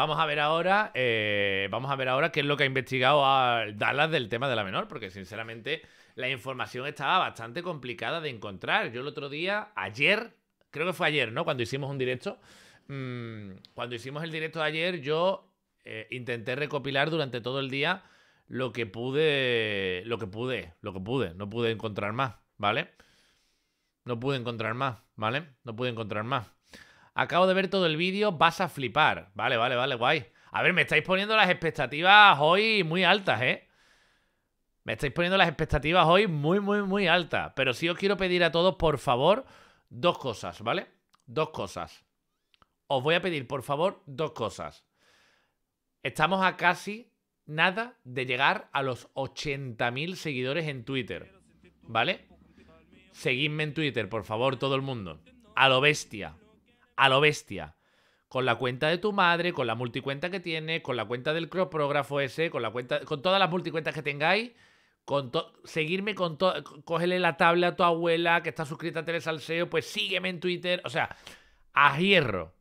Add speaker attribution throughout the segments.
Speaker 1: Vamos a ver ahora, eh, vamos a ver ahora qué es lo que ha investigado Dallas del tema de la menor, porque sinceramente la información estaba bastante complicada de encontrar. Yo el otro día, ayer, creo que fue ayer, ¿no? Cuando hicimos un directo, mm, cuando hicimos el directo de ayer, yo eh, intenté recopilar durante todo el día lo que pude, lo que pude, lo que pude. No pude encontrar más, ¿vale? No pude encontrar más, ¿vale? No pude encontrar más. Acabo de ver todo el vídeo, vas a flipar. Vale, vale, vale, guay. A ver, me estáis poniendo las expectativas hoy muy altas, ¿eh? Me estáis poniendo las expectativas hoy muy, muy, muy altas. Pero sí os quiero pedir a todos, por favor, dos cosas, ¿vale? Dos cosas. Os voy a pedir, por favor, dos cosas. Estamos a casi nada de llegar a los 80.000 seguidores en Twitter, ¿vale? Seguidme en Twitter, por favor, todo el mundo. A lo bestia a lo bestia. Con la cuenta de tu madre, con la multicuenta que tiene, con la cuenta del cropógrafo ese, con la cuenta. Con todas las multicuentas que tengáis. Con seguirme con todo. Cógele la tabla a tu abuela que está suscrita a Telesalseo. Pues sígueme en Twitter. O sea, a hierro.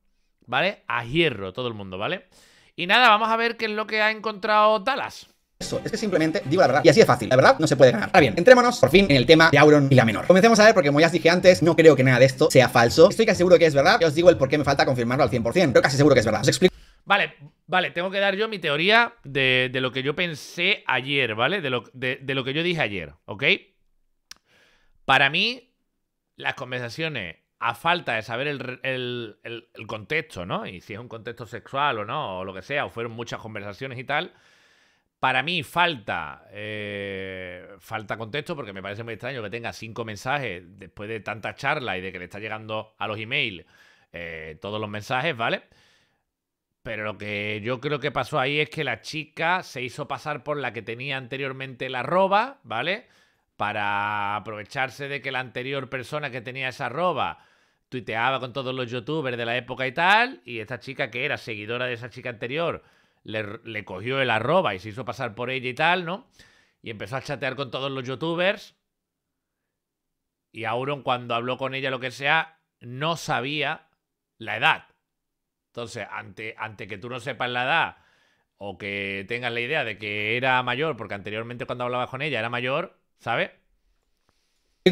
Speaker 1: ¿Vale? A hierro, todo el mundo, ¿vale? Y nada, vamos a ver qué es lo que ha encontrado Dallas
Speaker 2: eso. Es que simplemente digo la verdad. Y así es fácil. La verdad no se puede ganar. Ahora bien, entrémonos por fin en el tema de Auron y la menor. Comencemos a ver, porque como ya os dije antes, no creo que nada de esto sea falso. Estoy casi seguro que es verdad. Ya os digo el por qué me falta confirmarlo al 100%. Pero casi seguro que es verdad. Os explico.
Speaker 1: Vale, vale, tengo que dar yo mi teoría de, lo que yo pensé ayer, ¿vale? De lo, que yo dije ayer, ¿ok? Para mí, las conversaciones a falta de saber el, el, contexto, ¿no? Y si es un contexto sexual o no, o lo que sea, o fueron muchas conversaciones y tal, para mí falta, eh, falta contexto porque me parece muy extraño que tenga cinco mensajes después de tanta charla y de que le está llegando a los emails eh, todos los mensajes, ¿vale? Pero lo que yo creo que pasó ahí es que la chica se hizo pasar por la que tenía anteriormente la arroba, ¿vale? Para aprovecharse de que la anterior persona que tenía esa arroba tuiteaba con todos los youtubers de la época y tal, y esta chica que era seguidora de esa chica anterior, le, cogió el arroba y se hizo pasar por ella y tal, ¿no? Y empezó a chatear con todos los youtubers. Y Auron, cuando habló con ella, lo que sea, no sabía la edad. Entonces, ante, ante que tú no sepas la edad o que tengas la idea de que era mayor, porque anteriormente cuando hablabas con ella era mayor, ¿sabes?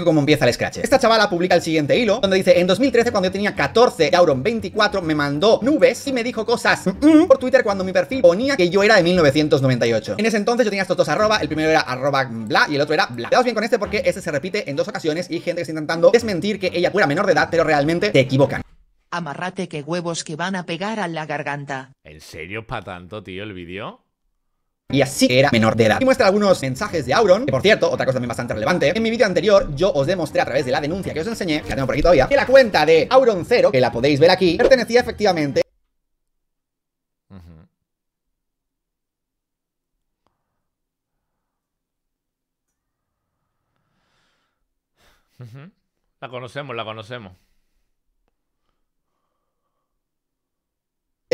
Speaker 1: como empieza el scratch.
Speaker 2: Esta chavala publica el siguiente hilo, donde dice, en 2013 cuando yo tenía 14, Gauron 24 me mandó nubes y me dijo cosas mm, por Twitter cuando mi perfil ponía que yo era de 1998. En ese entonces yo tenía estos dos arroba, el primero era arroba bla y el otro era bla. Veamos bien con este porque este se repite en dos ocasiones y gente que está intentando desmentir que ella fuera menor de edad, pero realmente te equivocan.
Speaker 3: Amarrate que huevos que van a pegar a la garganta.
Speaker 1: ¿En serio para tanto, tío, el vídeo?
Speaker 2: y así era menor de edad. Y muestra algunos mensajes de Auron, que por cierto, otra cosa también bastante relevante. En mi vídeo anterior yo os demostré a través de la denuncia que os enseñé, que la tengo por aquí todavía, que la cuenta de Auron 0, que la podéis ver aquí, pertenecía efectivamente
Speaker 1: La conocemos, la conocemos.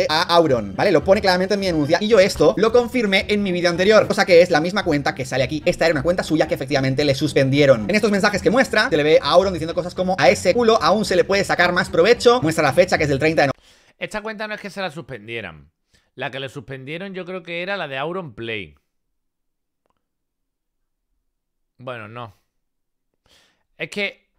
Speaker 4: a
Speaker 2: Auron, ¿vale? Lo pone claramente en mi denuncia y yo esto lo confirmé en mi vídeo anterior, cosa que es la misma cuenta que sale aquí. Esta era una cuenta suya que efectivamente le suspendieron. En estos mensajes que muestra, se le ve a Auron diciendo cosas como a ese culo aún se le puede sacar más provecho, muestra la fecha que es del 30 de noviembre.
Speaker 1: Esta cuenta no es que se la suspendieran. La que le suspendieron yo creo que era la de Auron Play. Bueno, no. Es que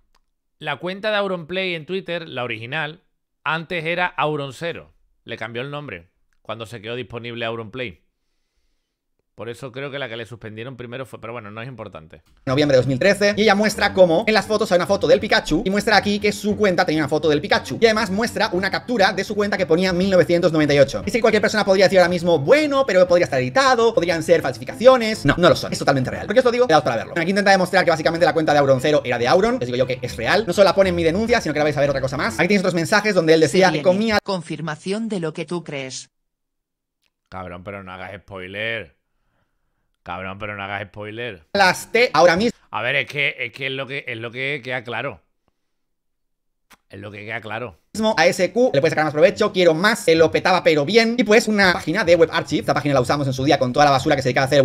Speaker 1: la cuenta de Auron Play en Twitter, la original, antes era Auron Cero le cambió el nombre cuando se quedó disponible a Auronplay. Por eso creo que la que le suspendieron primero fue, pero bueno, no es importante.
Speaker 2: Noviembre de 2013. Y ella muestra mm. cómo en las fotos hay una foto del Pikachu y muestra aquí que su cuenta tenía una foto del Pikachu. Y además muestra una captura de su cuenta que ponía 1998. Y que cualquier persona podría decir ahora mismo, bueno, pero podría estar editado, podrían ser falsificaciones. No, no lo son. Es totalmente real. Porque os lo digo, quedaos para verlo. Aquí intenta demostrar que básicamente la cuenta de Auron Auroncero era de Auron. Les digo yo que es real. No solo la pone en mi
Speaker 1: denuncia, sino que la vais a ver otra cosa
Speaker 2: más. Aquí tienes otros mensajes donde él decía que comía.
Speaker 3: Confirmación de lo que tú crees.
Speaker 1: Cabrón, pero no hagas spoiler. Cabrón, pero no hagas spoiler.
Speaker 2: Las T ahora mismo.
Speaker 1: A ver, es que es, que es lo que es lo que queda claro. Es lo que queda claro.
Speaker 2: A SQ le puedes sacar más provecho, quiero más, se eh, lo petaba pero bien. Y pues una página de web archive, esta página la usamos en su día con toda la basura que se dedica a hacer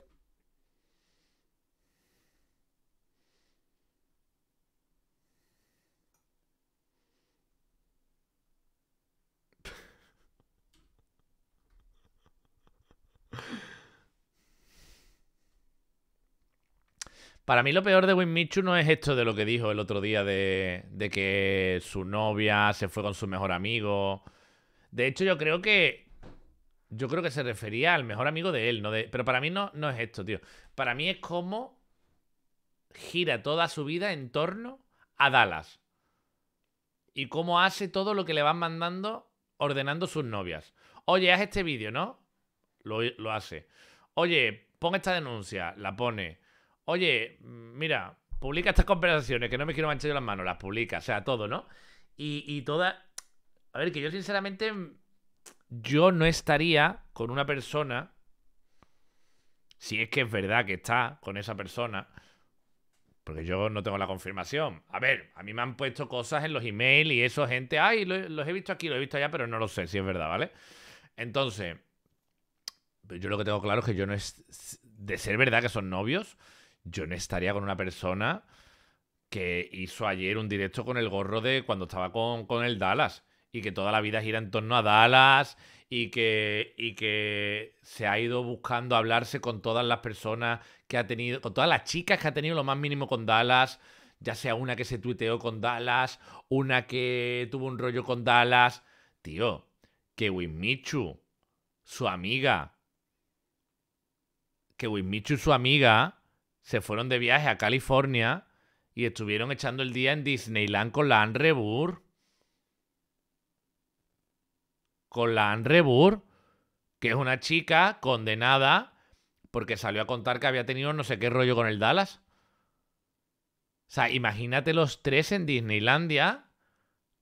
Speaker 1: Para mí lo peor de Win Michu no es esto de lo que dijo el otro día de, que su novia se fue con su mejor amigo. De hecho, yo creo que. Yo creo que se refería al mejor amigo de él, ¿no? pero para mí no, no es esto, tío. Para mí es cómo gira toda su vida en torno a Dallas. Y cómo hace todo lo que le van mandando, ordenando sus novias. Oye, haz este vídeo, ¿no? Lo, lo hace. Oye, pon esta denuncia, la pone oye, mm, mira, publica estas conversaciones, que no me quiero manchar las manos, las publica, o sea, todo, ¿no? Y, y toda... A ver, que yo sinceramente, mm, yo no estaría con una persona, si es que es verdad que está con esa persona, porque yo no tengo la confirmación. A ver, a mí me han puesto cosas en los emails y eso, gente, ay, los he visto aquí, los he visto allá, pero no lo sé si es verdad, ¿vale? Entonces, yo lo que tengo claro es que yo no es... De ser verdad que son novios, yo no estaría con una persona que hizo ayer un directo con el gorro de cuando estaba con, el Dallas y que toda la vida gira en torno a Dallas y que, y que se ha ido buscando hablarse con todas las personas que ha tenido, con todas las chicas que ha tenido lo más mínimo con Dallas, ya sea una que se tuiteó con Dallas, una que tuvo un rollo con Dallas. Tío, que Wimichu, su amiga, que Winmichu, su amiga, se fueron de viaje a California y estuvieron echando el día en Disneyland con la Anne Con la Anne que es una chica condenada porque salió a contar que había tenido no sé qué rollo con el Dallas. O sea, imagínate los tres en Disneylandia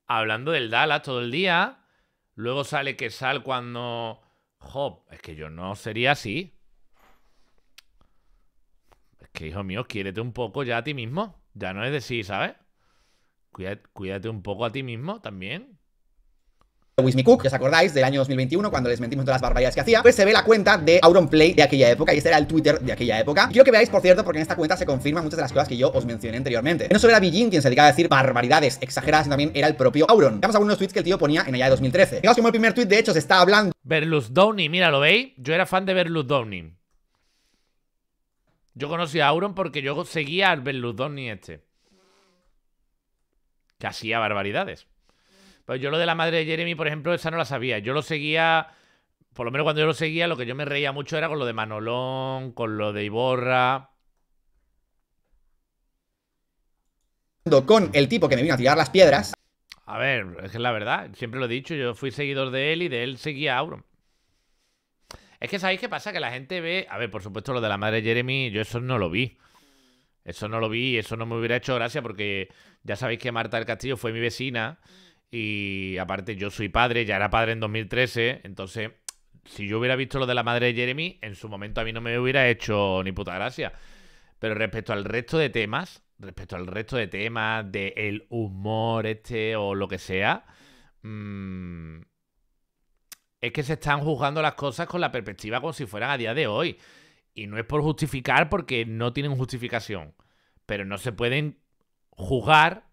Speaker 1: hablando del Dallas todo el día. Luego sale que sal cuando. Jo, es que yo no sería así que hijo mío, quiérete un poco ya a ti mismo. Ya no es decir, ¿sabes? Cuídate, cuídate un poco a ti mismo también.
Speaker 2: Wismi Cook, os acordáis del año 2021 cuando les mentimos todas las barbaridades que hacía, pues se ve la cuenta de Auronplay de aquella época y ese era el Twitter de aquella época. Y quiero que veáis, por cierto, porque en esta cuenta se confirman muchas de las cosas que yo os mencioné anteriormente. No solo era Beijing quien se dedicaba a decir barbaridades exageradas, sino también era el propio Auron. Veamos algunos tweets que el tío ponía en allá de 2013. Fijaos como el primer tweet, de hecho, se está hablando.
Speaker 1: Berlus Downing, mira, ¿lo veis? Yo era fan de Berlus Downing. Yo conocí a Auron porque yo seguía al y este. Que hacía barbaridades. Pero pues yo lo de la madre de Jeremy, por ejemplo, esa no la sabía. Yo lo seguía, por lo menos cuando yo lo seguía, lo que yo me reía mucho era con lo de Manolón, con lo de Iborra.
Speaker 2: Con el tipo que me vino a tirar las piedras.
Speaker 1: A ver, es que la verdad, siempre lo he dicho, yo fui seguidor de él y de él seguía a Auron. Es que sabéis qué pasa, que la gente ve. A ver, por supuesto, lo de la madre Jeremy, yo eso no lo vi. Eso no lo vi y eso no me hubiera hecho gracia porque ya sabéis que Marta del Castillo fue mi vecina y aparte yo soy padre, ya era padre en 2013, entonces si yo hubiera visto lo de la madre de Jeremy, en su momento a mí no me hubiera hecho ni puta gracia. Pero respecto al resto de temas, respecto al resto de temas, del el humor este o lo que sea, mmm, es que se están juzgando las cosas con la perspectiva como si fueran a día de hoy. Y no es por justificar porque no tienen justificación. Pero no se pueden juzgar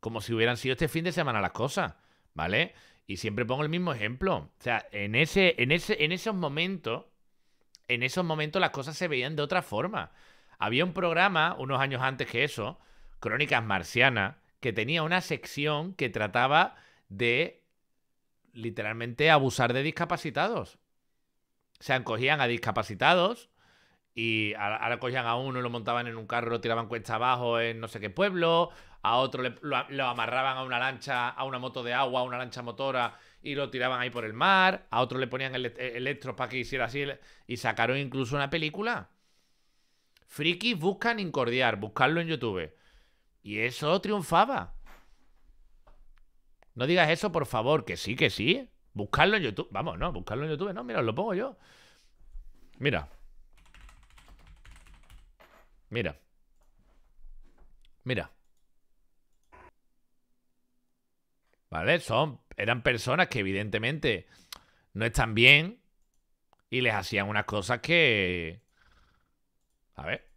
Speaker 1: como si hubieran sido este fin de semana las cosas, ¿vale? Y siempre pongo el mismo ejemplo. O sea, en, ese, en, ese, en esos momentos, en esos momentos las cosas se veían de otra forma. Había un programa, unos años antes que eso, Crónicas Marcianas, que tenía una sección que trataba de literalmente abusar de discapacitados. se sea, cogían a discapacitados y ahora cogían a uno y lo montaban en un carro, lo tiraban cuesta abajo en no sé qué pueblo, a otro le, lo, amarraban a una lancha, a una moto de agua, a una lancha motora y lo tiraban ahí por el mar, a otro le ponían e, electro para que hiciera así y sacaron incluso una película. Frikis buscan incordiar, buscarlo en YouTube. Y eso triunfaba. No digas eso, por favor, que sí, que sí. Buscarlo en YouTube. Vamos, no, buscarlo en YouTube. No, mira, lo pongo yo. Mira. Mira. Mira. ¿Vale? Son, eran personas que evidentemente no están bien y les hacían unas cosas que... A ver.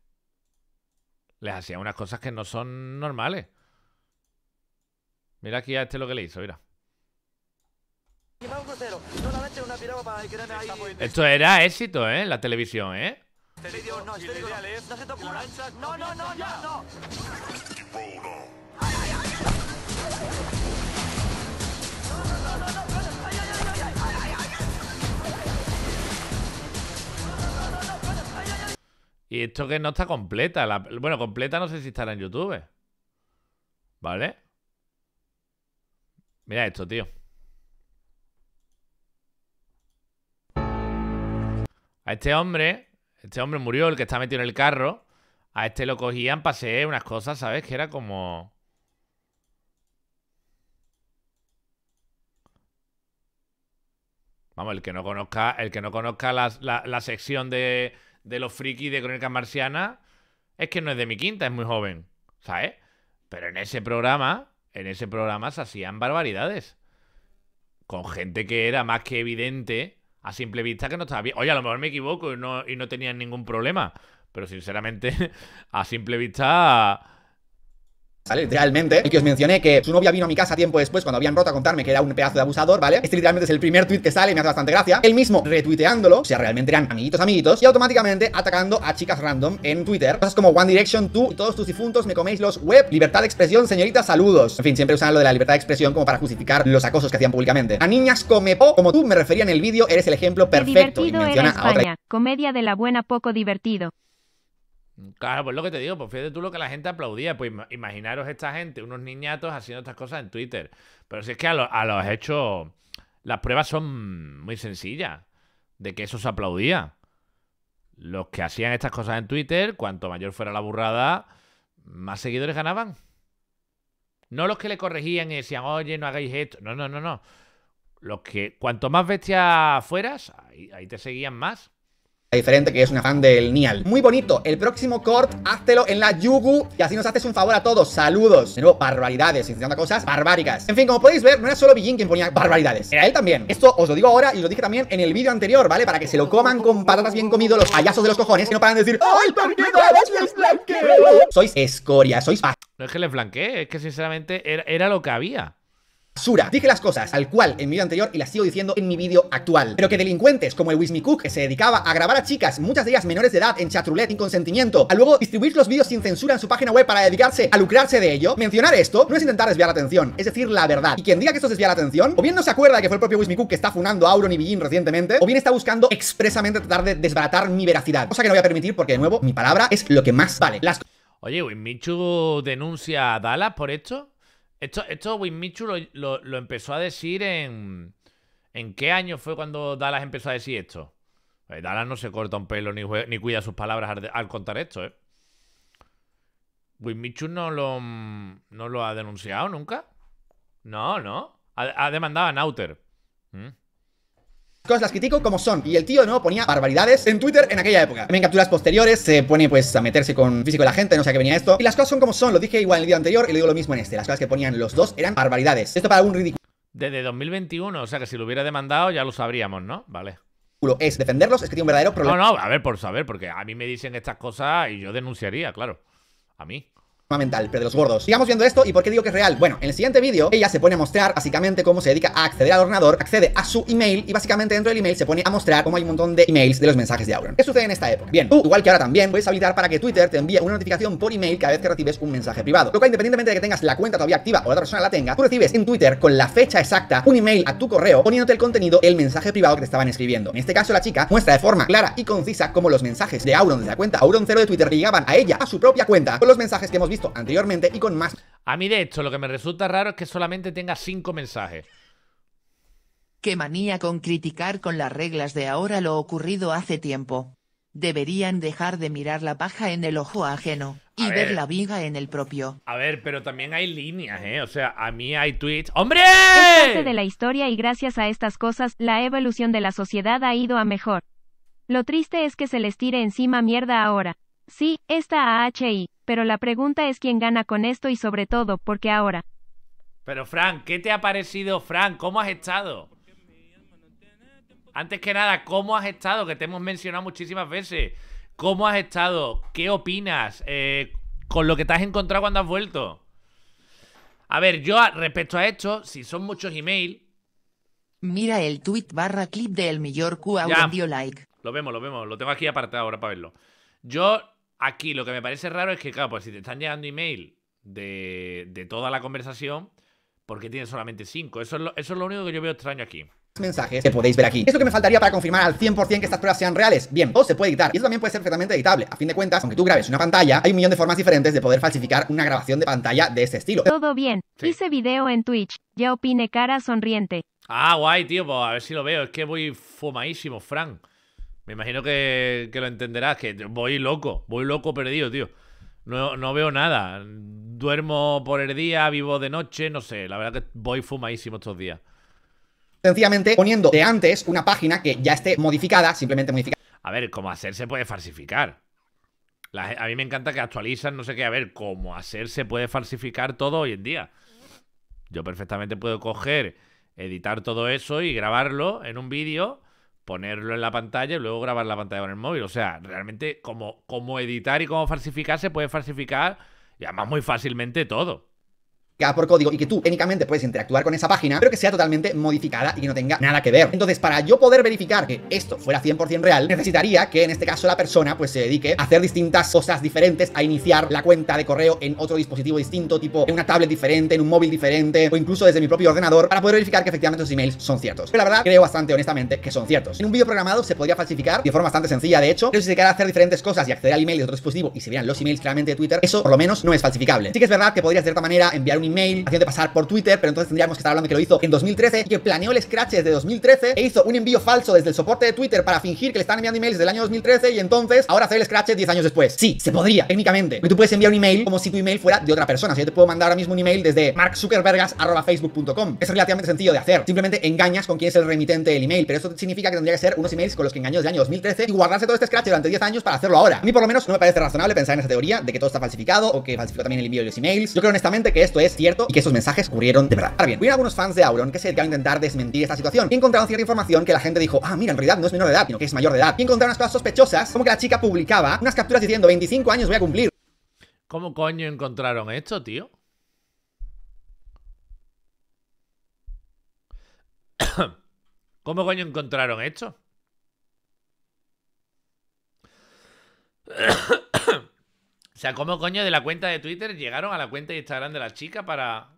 Speaker 1: Les hacían unas cosas que no son normales. Mira aquí a este lo que le hizo, mira. Esto era éxito, ¿eh? La televisión, ¿eh? Y esto que no está completa. Bueno, completa no sé si estará en YouTube. ¿Vale? Mira esto, tío. A este hombre, este hombre murió, el que está metido en el carro. A este lo cogían, pasé unas cosas, ¿sabes? Que era como... Vamos, el que no conozca, el que no conozca la, sección de, de los frikis de Crónicas Marcianas es que no es de mi quinta, es muy joven, ¿sabes? Pero en ese programa en ese programa se hacían barbaridades. Con gente que era más que evidente, a simple vista, que no estaba bien. Oye, a lo mejor me equivoco y no, y tenían ningún problema. Pero sinceramente, a simple vista ¿Vale?
Speaker 2: Literalmente, el que os mencioné que su novia vino a mi casa tiempo después cuando habían roto a contarme que era un pedazo de abusador, ¿vale? Este literalmente es el primer tweet que sale, me hace bastante gracia. El mismo retuiteándolo, o sea, realmente eran amiguitos, amiguitos, y automáticamente atacando a chicas random en Twitter. Cosas como One Direction, tú y todos tus difuntos me coméis los web, libertad de expresión, señorita, saludos. En fin, siempre usan lo de la libertad de expresión como para justificar los acosos que hacían públicamente. A niñas come po, como tú me refería en el vídeo, eres el ejemplo perfecto. y menciona a otra...
Speaker 4: Comedia de la buena poco divertido.
Speaker 1: Claro, pues lo que te digo, pues fíjate tú lo que la gente aplaudía. Pues imaginaros esta gente, unos niñatos haciendo estas cosas en Twitter. Pero si es que a, los hechos, las pruebas son muy sencillas de que eso se aplaudía. Los que hacían estas cosas en Twitter, cuanto mayor fuera la burrada, más seguidores ganaban. No los que le corregían y decían, oye, no hagáis esto. No, no, no, no. Los que, cuanto más bestia fueras, ahí te seguían más
Speaker 2: diferente que es una fan del Nial. Muy bonito. El próximo Cort, háztelo en la Yugu y así nos haces un favor a todos. Saludos. De nuevo, barbaridades, intentando cosas barbáricas. En fin, como podéis ver, no era solo Billin quien ponía barbaridades. Era él también. Esto os lo digo ahora y lo dije también en el vídeo anterior, ¿vale? Para que se lo coman con patatas bien comido los payasos de los cojones y no paran de decir ¡Ay, ¿por qué no
Speaker 1: Sois escoria, sois... No es que le flanqueé, es que sinceramente era lo que había
Speaker 2: sura Dije las cosas al cual en mi video anterior y las sigo diciendo en mi vídeo actual. Pero que delincuentes como el Wismi Cook, que se dedicaba a grabar a chicas, muchas de ellas menores de edad, en chatroulette sin consentimiento, a luego distribuir los vídeos sin censura en su página web para dedicarse a lucrarse de ello, mencionar esto no es intentar desviar la atención, es decir, la verdad. Y quien diga que esto es desviar la atención, o bien no se acuerda que fue el propio Wismi Cook que está funando a Auron y Billin recientemente, o bien está buscando expresamente tratar de desbaratar mi veracidad. Cosa que no voy a permitir porque, de nuevo, mi palabra es lo que más vale. Las...
Speaker 1: Oye, Wismichu denuncia a Dallas por esto. Esto, esto lo, empezó a decir en. ¿En qué año fue cuando Dallas empezó a decir esto? Eh, Dallas no se corta un pelo ni, ni cuida sus palabras al, contar esto, ¿eh? Michu no lo, no lo ha denunciado nunca. No, no. Ha, demandado a Nauter. ¿Mm?
Speaker 2: cosas las critico como son. Y el tío, ¿no? Ponía barbaridades en Twitter en aquella época. también capturas posteriores se pone, pues, a meterse con físico de la gente, no sé a qué venía esto. Y las cosas son como son. Lo dije igual en el día anterior y le digo lo mismo en este. Las cosas que ponían los dos eran barbaridades. Esto para un ridículo.
Speaker 1: Desde 2021, o sea que si lo hubiera demandado ya lo sabríamos, ¿no? Vale
Speaker 2: es defenderlos es que tiene un verdadero problema.
Speaker 1: No, no, a ver, por saber, porque a mí me dicen estas cosas y yo denunciaría, claro. A mí
Speaker 2: mental, pero de los gordos. Sigamos viendo esto y por qué digo que es real. Bueno, en el siguiente vídeo ella se pone a mostrar básicamente cómo se dedica a acceder al ordenador, accede a su email y básicamente dentro del email se pone a mostrar cómo hay un montón de emails de los mensajes de Auron. ¿Qué sucede en esta época? Bien, tú, igual que ahora también, puedes habilitar para que Twitter te envíe una notificación por email cada vez que recibes un mensaje privado. Lo cual independientemente de que tengas la cuenta todavía activa o la otra persona la tenga, tú recibes en Twitter con la fecha exacta un email a tu correo poniéndote el contenido el mensaje privado que te estaban escribiendo. En este caso la chica muestra de forma clara y concisa cómo los mensajes de Auron desde la cuenta Auron 0 de Twitter llegaban a ella a su propia cuenta con los mensajes que hemos visto anteriormente y con más...
Speaker 1: A mí de hecho, lo que me resulta raro es que solamente tenga cinco mensajes.
Speaker 3: Qué manía con criticar con las reglas de ahora lo ocurrido hace tiempo. Deberían dejar de mirar la paja en el ojo ajeno
Speaker 4: y ver. la viga en el propio.
Speaker 1: A ver, pero también hay líneas, ¿eh? O sea, a mí hay tweets. ¡Hombre! Es parte de
Speaker 4: la historia y gracias a estas cosas, la evolución de la sociedad ha ido a mejor. Lo triste es que se les tire encima mierda ahora. Sí, esta AHI, pero la pregunta es quién gana con esto y sobre todo, porque ahora.
Speaker 1: Pero Frank, ¿qué te ha parecido, Frank, ¿Cómo has estado? Antes que nada, ¿cómo has estado? Que te hemos mencionado muchísimas veces. ¿Cómo has estado? ¿Qué opinas? Eh, con lo que te has encontrado cuando has vuelto. A ver, yo respecto a esto, si son muchos email.
Speaker 3: Mira el tweet barra clip del de mejor Q audio like.
Speaker 1: Lo vemos, lo vemos. Lo tengo aquí apartado ahora para verlo. Yo Aquí lo que me parece raro es que, claro, pues si te están llegando email de, toda la conversación, ¿por qué tienes solamente cinco? Eso, es lo, único que yo veo extraño aquí mensajes que
Speaker 2: podéis ver aquí. Eso que me faltaría para confirmar al 100% que estas pruebas sean reales. Bien, todo se puede editar y eso también puede ser perfectamente editable. A fin de cuentas, aunque tú grabes una pantalla, hay un millón de formas diferentes de poder falsificar una grabación de pantalla de ese estilo. Todo bien.
Speaker 4: Hice video en Twitch. Ya opine cara sonriente.
Speaker 1: Ah, guay, tío. Pues a ver si lo veo. Es que voy fumadísimo, Frank. Me imagino que, lo entenderás, que voy loco, voy loco perdido, tío. No, veo nada. Duermo por el día, vivo de noche, no sé. La verdad que voy fumadísimo estos días.
Speaker 2: Sencillamente poniendo de antes una página que ya esté modificada, simplemente modificada.
Speaker 1: A ver, ¿cómo hacer se puede falsificar. a mí me encanta que actualizan, no sé qué. A ver, ¿cómo hacer se puede falsificar todo hoy en día. Yo perfectamente puedo coger, editar todo eso y grabarlo en un vídeo ponerlo en la pantalla y luego grabar la pantalla con el móvil. O sea, realmente como, editar y cómo falsificar se puede falsificar y además muy fácilmente todo
Speaker 2: por código y que tú técnicamente puedes interactuar con esa página, pero que sea totalmente modificada y que no tenga nada que ver. Entonces, para yo poder verificar que esto fuera 100% real, necesitaría que en este caso la persona pues se dedique a hacer distintas cosas diferentes, a iniciar la cuenta de correo en otro dispositivo distinto, tipo en una tablet diferente, en un móvil diferente o incluso desde mi propio ordenador para poder verificar que efectivamente Los emails son ciertos. Pero la verdad, creo bastante honestamente que son ciertos. En un vídeo programado se podría falsificar de forma bastante sencilla, de hecho, pero si se queda hacer diferentes cosas y acceder al email de otro dispositivo y se vean los emails claramente de Twitter, eso por lo menos no es falsificable. Sí que es verdad que podrías de cierta manera enviar un email email, haciendo pasar por Twitter, pero entonces tendríamos que estar hablando que lo hizo en 2013 que planeó el scratch desde 2013 e hizo un envío falso desde el soporte de Twitter para fingir que le están enviando emails del año 2013 y entonces ahora hacer el scratch 10 años después. Sí, se podría, técnicamente. tú puedes enviar un email como si tu email fuera de otra persona. O yo te puedo mandar ahora mismo un email desde markzuckerbergas.facebook.com. Es relativamente sencillo de hacer. Simplemente engañas con quién es el remitente del email, pero eso significa que tendría que ser unos emails con los que engañó desde año 2013 y guardarse todo este scratch durante 10 años para hacerlo ahora. A mí por lo menos no me parece razonable pensar en esa teoría de que todo está falsificado o que falsificó también el envío de los emails. Yo creo honestamente que esto es cierto y que esos mensajes ocurrieron de verdad. Ahora bien, hubo algunos fans de Auron que se dedicaron a intentar desmentir esta situación y encontraron cierta información que la gente dijo, ah, mira, en realidad no es menor de edad, sino que es mayor de edad. Y encontraron unas cosas sospechosas, como que la chica publicaba unas capturas diciendo, 25 años voy a cumplir.
Speaker 1: ¿Cómo coño encontraron esto, tío? ¿Cómo coño encontraron esto? O sea, ¿cómo coño de la cuenta de Twitter llegaron a la cuenta de Instagram de la chica para...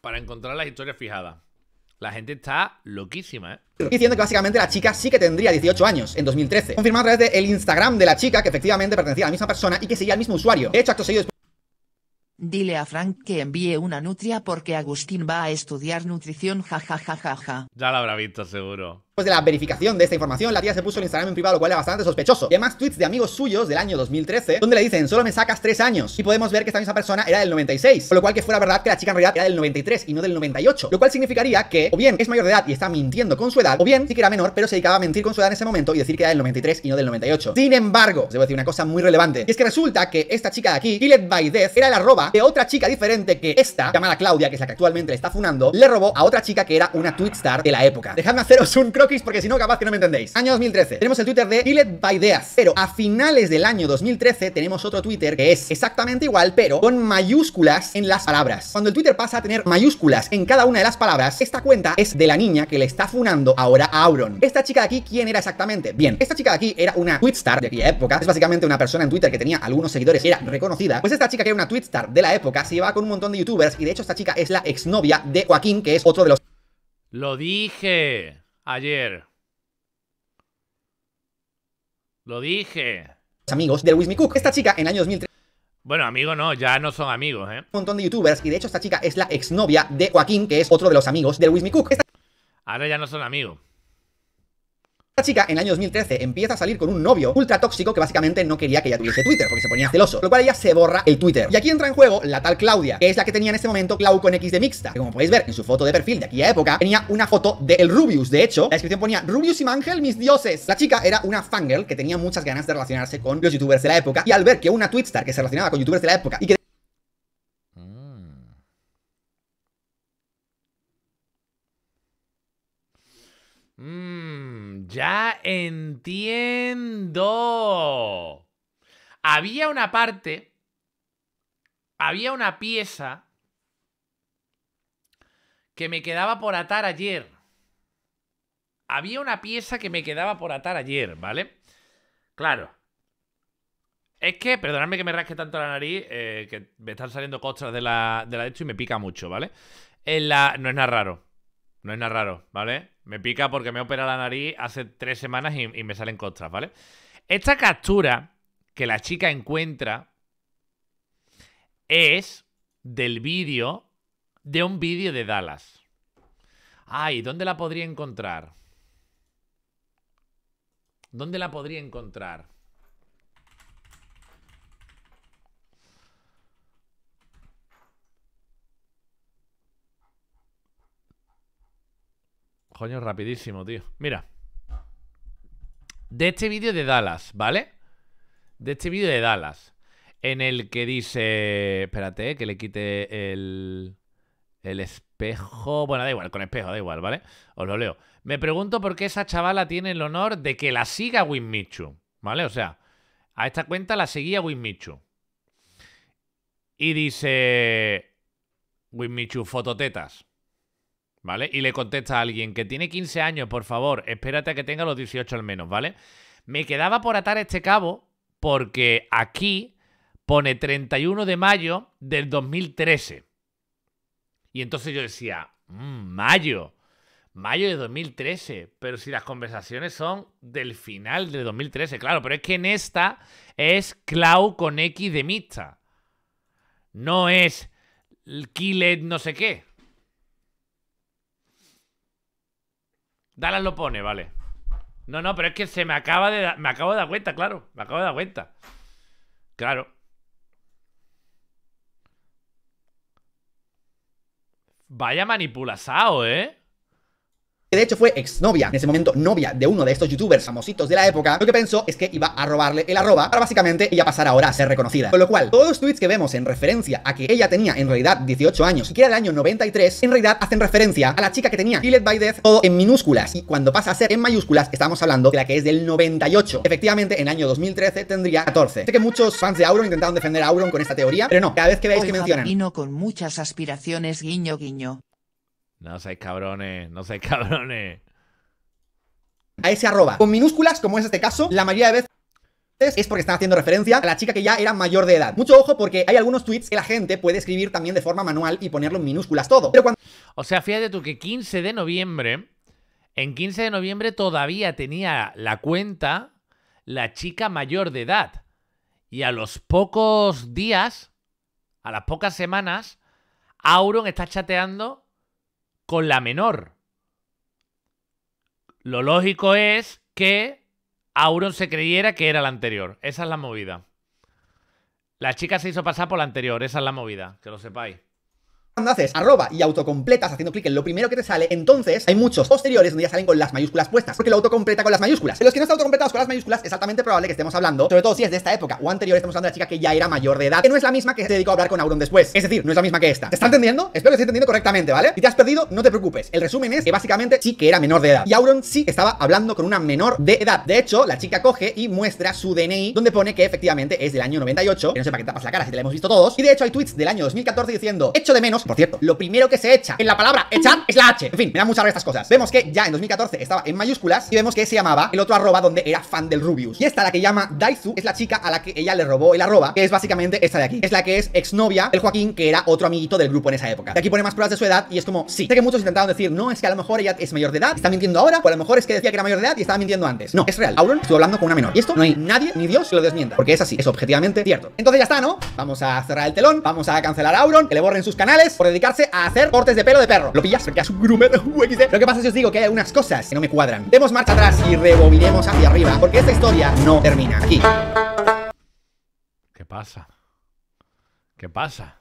Speaker 1: Para encontrar las historias fijadas. La gente está loquísima,
Speaker 2: ¿eh? Diciendo que básicamente la chica sí que tendría 18 años en 2013. Confirmado a través del Instagram de la chica que efectivamente pertenecía a la misma persona
Speaker 3: y que seguía el mismo usuario. He hecho, seguido Dile a Frank que envíe una nutria porque Agustín va a estudiar nutrición, jajajajaja. Ja, ja, ja, ja.
Speaker 1: Ya la habrá visto seguro.
Speaker 3: Después de la
Speaker 2: verificación de esta información, la tía se puso el Instagram en privado, lo cual era bastante sospechoso. Y además tweets de amigos suyos del año 2013, donde le dicen, solo me sacas 3 años. Y podemos ver que esta misma persona era del 96, con lo cual que fuera verdad que la chica en realidad era del 93 y no del 98, lo cual significaría que o bien es mayor de edad y está mintiendo con su edad, o bien sí que era menor, pero se dedicaba a mentir con su edad en ese momento y decir que era del 93 y no del 98. Sin embargo, os debo decir una cosa muy relevante, y es que resulta que esta chica de aquí, Gillette by era la roba de otra chica diferente que esta, llamada Claudia, que es la que actualmente está funando, le robó a otra chica que era una twitstar de la época. Dejadme haceros un croc porque si no, capaz que no me entendéis. Año 2013. Tenemos el Twitter de Gillette by Pero a finales del año 2013 tenemos otro Twitter que es exactamente igual, pero con mayúsculas en las palabras. Cuando el Twitter pasa a tener mayúsculas en cada una de las palabras, esta cuenta es de la niña que le está funando ahora a Auron. Esta chica de aquí, ¿quién era exactamente? Bien, esta chica de aquí era una twitstar de aquella época. Es básicamente una persona en Twitter que tenía algunos seguidores y era reconocida. Pues esta chica que era una twitstar de la época se llevaba con un montón de youtubers y de hecho esta chica es la exnovia de Joaquín, que es otro de los...
Speaker 1: Lo dije ayer. Lo dije.
Speaker 2: Amigos de Luis Cook. Esta chica en el año 2003.
Speaker 1: Bueno, amigo no, ya no son amigos, ¿eh? Un
Speaker 2: montón de youtubers y de hecho esta chica es la exnovia de Joaquín, que es otro de los amigos de Luis Cook.
Speaker 1: Ahora ya no son amigos.
Speaker 2: La chica en el año 2013 empieza a salir con un novio ultra tóxico que básicamente no quería que ella tuviese Twitter porque se ponía celoso, lo cual ella se borra el Twitter. Y aquí entra en juego la tal Claudia, que es la que tenía en ese momento Clau con X de Mixta, que como podéis ver en su foto de perfil de aquella época, tenía una foto de Rubius. De hecho, la descripción ponía Rubius y Mangel, mis dioses. La chica era una fangirl que tenía muchas ganas de relacionarse con los youtubers de la época y al ver que una twitstar que se relacionaba con youtubers de la época y que mm.
Speaker 1: Mm. Ya entiendo. Había una parte, había una pieza que me quedaba por atar ayer. Había una pieza que me quedaba por atar ayer, ¿vale? Claro. Es que, perdonadme que me rasque tanto la nariz, eh, que me están saliendo costras de la, de la y me pica mucho, ¿vale? la, no es nada raro. No es nada raro, ¿vale? Me pica porque me he operado la nariz hace tres semanas y, me salen costras, ¿vale? Esta captura que la chica encuentra es del vídeo, de un vídeo de Dallas. Ay, ¿dónde la podría encontrar? ¿Dónde la podría encontrar? Coño, rapidísimo, tío. Mira. De este vídeo de Dallas, ¿vale? De este vídeo de Dallas. En el que dice... Espérate, que le quite el... El espejo... Bueno, da igual, con espejo, da igual, ¿vale? Os lo leo. Me pregunto por qué esa chavala tiene el honor de que la siga Winmichu, ¿vale? O sea, a esta cuenta la seguía Winmichu. Y dice... Winmichu, fototetas. ¿vale? Y le contesta a alguien que tiene 15 años, por favor, espérate a que tenga los 18 al menos, ¿vale? Me quedaba por atar este cabo porque aquí pone 31 de mayo del 2013. Y entonces yo decía, mm, mayo, mayo de 2013, pero si las conversaciones son del final de 2013, claro, pero es que en esta es Clau con X de mixta. No es Kilet no sé qué. Dallas lo pone, vale. No, no, pero es que se me acaba de... Me acabo de dar cuenta, claro. Me acabo de dar cuenta. Claro. Vaya manipulazao, ¿eh?
Speaker 2: que de hecho fue exnovia, en ese momento novia de uno de estos youtubers famositos de la época, lo que pensó es que iba a robarle el arroba para básicamente ella pasar ahora a ser reconocida. Con lo cual, todos los tweets que vemos en referencia a que ella tenía en realidad 18 años y que era del año 93, en realidad hacen referencia a la chica que tenía Killed by Death todo en minúsculas y cuando pasa a ser en mayúsculas estamos hablando de la que es del 98. Efectivamente, en el año 2013 tendría 14. Sé que muchos fans de Auron intentaron defender a Auron con esta teoría, pero no, cada vez que veáis que mencionan...
Speaker 3: con muchas aspiraciones guiño guiño.
Speaker 1: No sé cabrones, no sé cabrones.
Speaker 2: A ese arroba. Con minúsculas, como es este caso, la mayoría de veces es porque están haciendo referencia a la chica que ya era mayor de edad. Mucho ojo porque hay algunos tweets que la gente puede escribir también de forma manual y ponerlo en minúsculas todo.
Speaker 1: Pero O sea, fíjate tú que 15 de noviembre, en 15 de noviembre todavía tenía la cuenta la chica mayor de edad. Y a los pocos días, a las pocas semanas, Auron está chateando con la menor. Lo lógico es que Auron se creyera que era la anterior. Esa es la movida. La chica se hizo pasar por la anterior. Esa es la movida, que lo sepáis
Speaker 2: cuando haces arroba y autocompletas haciendo clic en lo primero que te sale, entonces hay muchos posteriores donde ya salen con las mayúsculas puestas, porque lo autocompleta con las mayúsculas. En los que no están autocompletados con las mayúsculas, es altamente probable que estemos hablando, sobre todo si es de esta época o anterior, estamos hablando de la chica que ya era mayor de edad, que no es la misma que se dedicó a hablar con Auron después. Es decir, no es la misma que esta. ¿Te está entendiendo? Espero que esté entendiendo correctamente, ¿vale? Si te has perdido, no te preocupes. El resumen es que básicamente sí que era menor de edad. Y Auron sí estaba hablando con una menor de edad. De hecho, la chica coge y muestra su DNI, donde pone que efectivamente es del año 98. Que no sé para qué pasa la cara si te la hemos visto todos. Y de hecho, hay tweets del año 2014 diciendo, echo de menos por cierto, lo primero que se echa en la palabra echar es la H. En fin, me da mucha estas cosas. Vemos que ya en 2014 estaba en mayúsculas y vemos que se llamaba el otro arroba donde era fan del Rubius. Y esta, la que llama Daizu, es la chica a la que ella le robó el arroba, que es básicamente esta de aquí. Es la que es exnovia del Joaquín, que era otro amiguito del grupo en esa época. De aquí pone más pruebas de su edad y es como, sí. Sé que muchos intentaron decir, no, es que a lo mejor ella es mayor de edad, está mintiendo ahora, o a lo mejor es que decía que era mayor de edad y estaba mintiendo antes. No, es real. Auron estuvo hablando con una menor. Y esto no hay nadie ni Dios que lo desmienta, porque es así, es objetivamente cierto. Entonces ya está, ¿no? Vamos a cerrar el telón, vamos a cancelar a Auron, que le borren sus canales por dedicarse a hacer cortes de pelo de perro. ¿Lo pillas? Porque es un groomer Lo que pasa es que os digo que hay unas cosas que no me cuadran. Demos marcha atrás y rebobinemos hacia arriba, porque esta historia no termina aquí.
Speaker 1: ¿Qué pasa? ¿Qué pasa?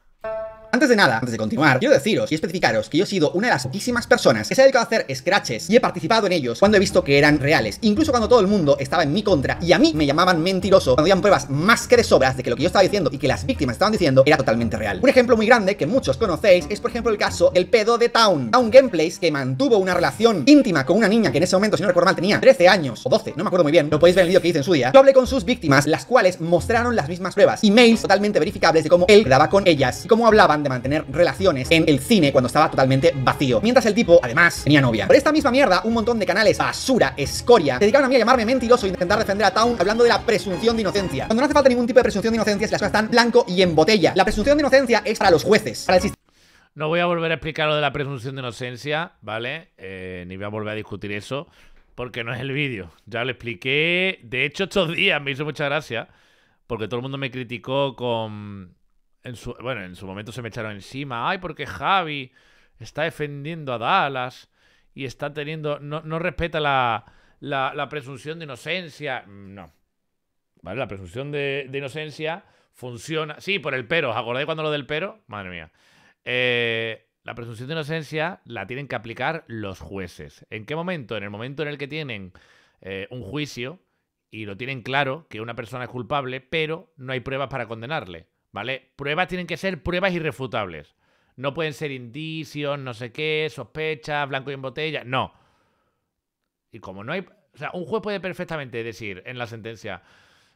Speaker 2: Antes de nada, antes de continuar, quiero deciros y especificaros que yo he sido una de las poquísimas personas que se ha dedicado a hacer scratches y he participado en ellos cuando he visto que eran reales, incluso cuando todo el mundo estaba en mi contra y a mí me llamaban mentiroso cuando habían pruebas más que de sobras de que lo que yo estaba diciendo y que las víctimas estaban diciendo era totalmente real. Un ejemplo muy grande que muchos conocéis es por ejemplo el caso del pedo de Town. Town Gameplays que mantuvo una relación íntima con una niña que en ese momento, si no recuerdo mal, tenía 13 años o 12, no me acuerdo muy bien, lo podéis ver en el vídeo que hice en su día. Yo hablé con sus víctimas, las cuales mostraron las mismas pruebas, emails totalmente verificables de cómo él quedaba con ellas y cómo hablaban mantener relaciones en el cine cuando estaba totalmente vacío. Mientras el tipo, además, tenía novia. Por esta misma mierda, un montón de canales basura, escoria, se a mí a llamarme mentiroso e intentar defender a Town hablando de la presunción de inocencia. Cuando no hace falta ningún tipo de presunción de inocencia si las cosas están blanco y en botella. La presunción de inocencia es para los jueces, para el
Speaker 1: No voy a volver a explicar lo de la presunción de inocencia, ¿vale? Eh, ni voy a volver a discutir eso, porque no es el vídeo. Ya lo expliqué. De hecho, estos días me hizo mucha gracia, porque todo el mundo me criticó con en bueno, en su momento se me echaron encima, ay, porque Javi está defendiendo a Dallas y está teniendo, no, no respeta la, la, presunción de inocencia, no. ¿Vale? La presunción de, inocencia funciona, sí, por el pero, ¿os acordáis cuando lo del pero? Madre mía. Eh, la presunción de inocencia la tienen que aplicar los jueces. ¿En qué momento? En el momento en el que tienen eh, un juicio y lo tienen claro que una persona es culpable, pero no hay pruebas para condenarle. ¿vale? Pruebas tienen que ser pruebas irrefutables. No pueden ser indicios, no sé qué, sospechas, blanco y en botella, no. Y como no hay... O sea, un juez puede perfectamente decir en la sentencia,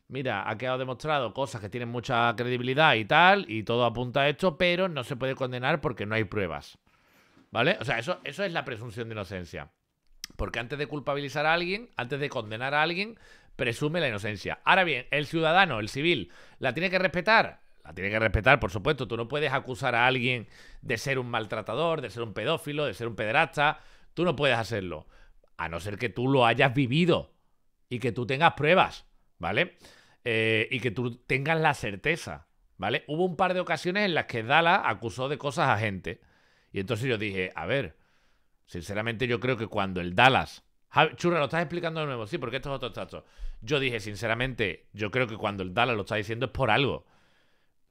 Speaker 1: mira, ha quedado demostrado cosas que tienen mucha credibilidad y tal, y todo apunta a esto, pero no se puede condenar porque no hay pruebas. ¿Vale? O sea, eso, eso es la presunción de inocencia. Porque antes de culpabilizar a alguien, antes de condenar a alguien, presume la inocencia. Ahora bien, el ciudadano, el civil, ¿la tiene que respetar? la tiene que respetar, por supuesto. Tú no puedes acusar a alguien de ser un maltratador, de ser un pedófilo, de ser un pederasta. Tú no puedes hacerlo. A no ser que tú lo hayas vivido y que tú tengas pruebas, ¿vale? Eh, y que tú tengas la certeza, ¿vale? Hubo un par de ocasiones en las que Dallas acusó de cosas a gente. Y entonces yo dije, a ver, sinceramente yo creo que cuando el Dallas... Churra, lo estás explicando de nuevo, sí, porque esto es otro Yo dije, sinceramente, yo creo que cuando el Dallas lo está diciendo es por algo.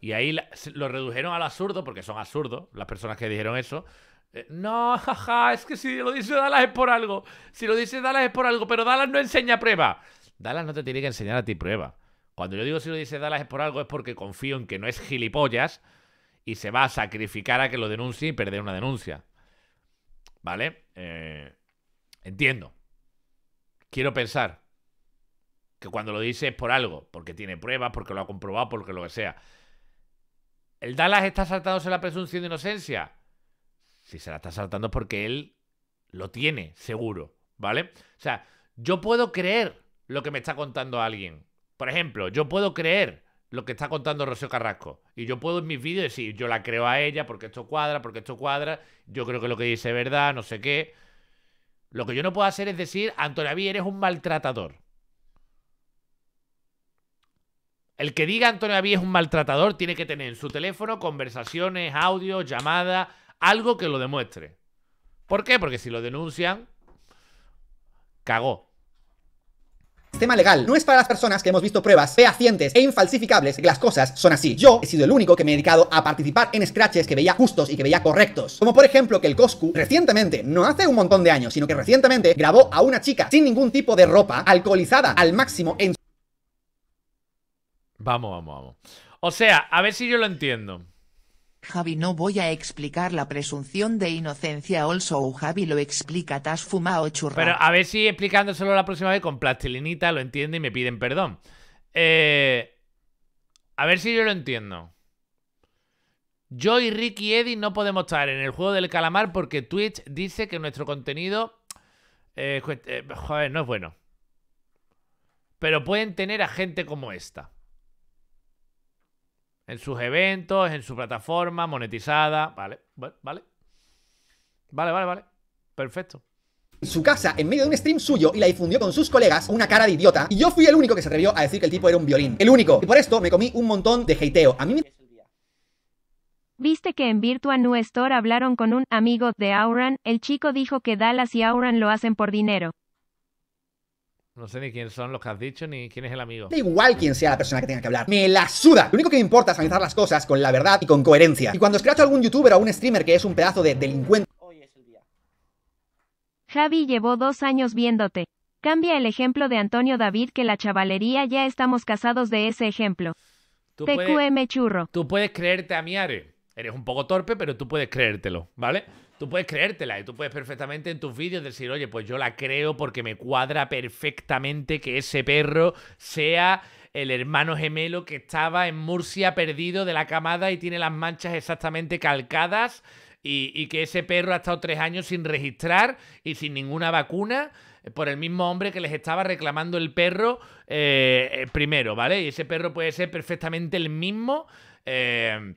Speaker 1: Y ahí lo redujeron al absurdo, porque son absurdos las personas que dijeron eso. Eh, no, jaja, es que si lo dice Dallas es por algo. Si lo dice Dallas es por algo, pero Dallas no enseña prueba. Dallas no te tiene que enseñar a ti prueba. Cuando yo digo si lo dice Dallas es por algo, es porque confío en que no es gilipollas y se va a sacrificar a que lo denuncie y perder una denuncia. ¿Vale? Eh, entiendo. Quiero pensar que cuando lo dice es por algo, porque tiene pruebas, porque lo ha comprobado, porque lo que sea. ¿El Dallas está saltándose la presunción de inocencia? Si se la está saltando porque él lo tiene, seguro, ¿vale? O sea, yo puedo creer lo que me está contando alguien. Por ejemplo, yo puedo creer lo que está contando Rocío Carrasco. Y yo puedo en mis vídeos decir, yo la creo a ella porque esto cuadra, porque esto cuadra, yo creo que lo que dice es verdad, no sé qué. Lo que yo no puedo hacer es decir, Antonio Aví, eres un maltratador. El que diga Antonio Abí es un maltratador tiene que tener en su teléfono conversaciones, audio, llamada, algo que lo demuestre. ¿Por qué? Porque si lo denuncian, cagó.
Speaker 2: tema legal no es para las personas que hemos visto pruebas fehacientes e infalsificables que las cosas son así. Yo he sido el único que me he dedicado a participar en scratches que veía justos y que veía correctos. Como por ejemplo que el Coscu recientemente, no hace un montón de años, sino que recientemente grabó a una chica sin ningún tipo de
Speaker 3: ropa, alcoholizada al máximo en su...
Speaker 1: Vamos, vamos, vamos. O sea, a ver si yo lo entiendo.
Speaker 3: Javi, no voy a explicar la presunción de inocencia. Also, Javi lo explica, tas fumado churra. Pero a
Speaker 1: ver si explicándoselo la próxima vez con plastilinita lo entiende y me piden perdón. Eh, a ver si yo lo entiendo. Yo y Ricky Eddy no podemos estar en el juego del calamar porque Twitch dice que nuestro contenido. Eh, eh, joder, no es bueno. Pero pueden tener a gente como esta en sus eventos, en su plataforma monetizada. Vale, vale, vale. Vale, vale, Perfecto
Speaker 2: en su casa en medio de un stream suyo y la difundió con sus colegas una cara de idiota. Y yo fui el único que se atrevió a decir que el tipo era un violín. El único. Y por esto me comí un montón de hateo. A mí me...
Speaker 4: Viste que en Virtua New Store hablaron con un amigo de Auran, el chico dijo que Dallas y Auran lo hacen por dinero.
Speaker 1: No sé ni quién son los que has dicho ni quién es el amigo. Da igual quién sea la persona que tenga que hablar.
Speaker 2: Me la suda. Lo único que me importa es analizar las cosas con la verdad y con coherencia. Y cuando escracho a algún youtuber o a un streamer que es un pedazo de delincuente.
Speaker 4: Hoy es el día. Javi llevó dos años viéndote. Cambia el ejemplo de Antonio David que la chavalería ya estamos casados de ese ejemplo.
Speaker 1: TQM churro. Tú puedes creerte a mi Eres un poco torpe, pero tú puedes creértelo, ¿vale? Tú puedes creértela y tú puedes perfectamente en tus vídeos decir, oye, pues yo la creo porque me cuadra perfectamente que ese perro sea el hermano gemelo que estaba en Murcia perdido de la camada y tiene las manchas exactamente calcadas y, que ese perro ha estado tres años sin registrar y sin ninguna vacuna por el mismo hombre que les estaba reclamando el perro eh, eh, primero, ¿vale? Y ese perro puede ser perfectamente el mismo. Eh,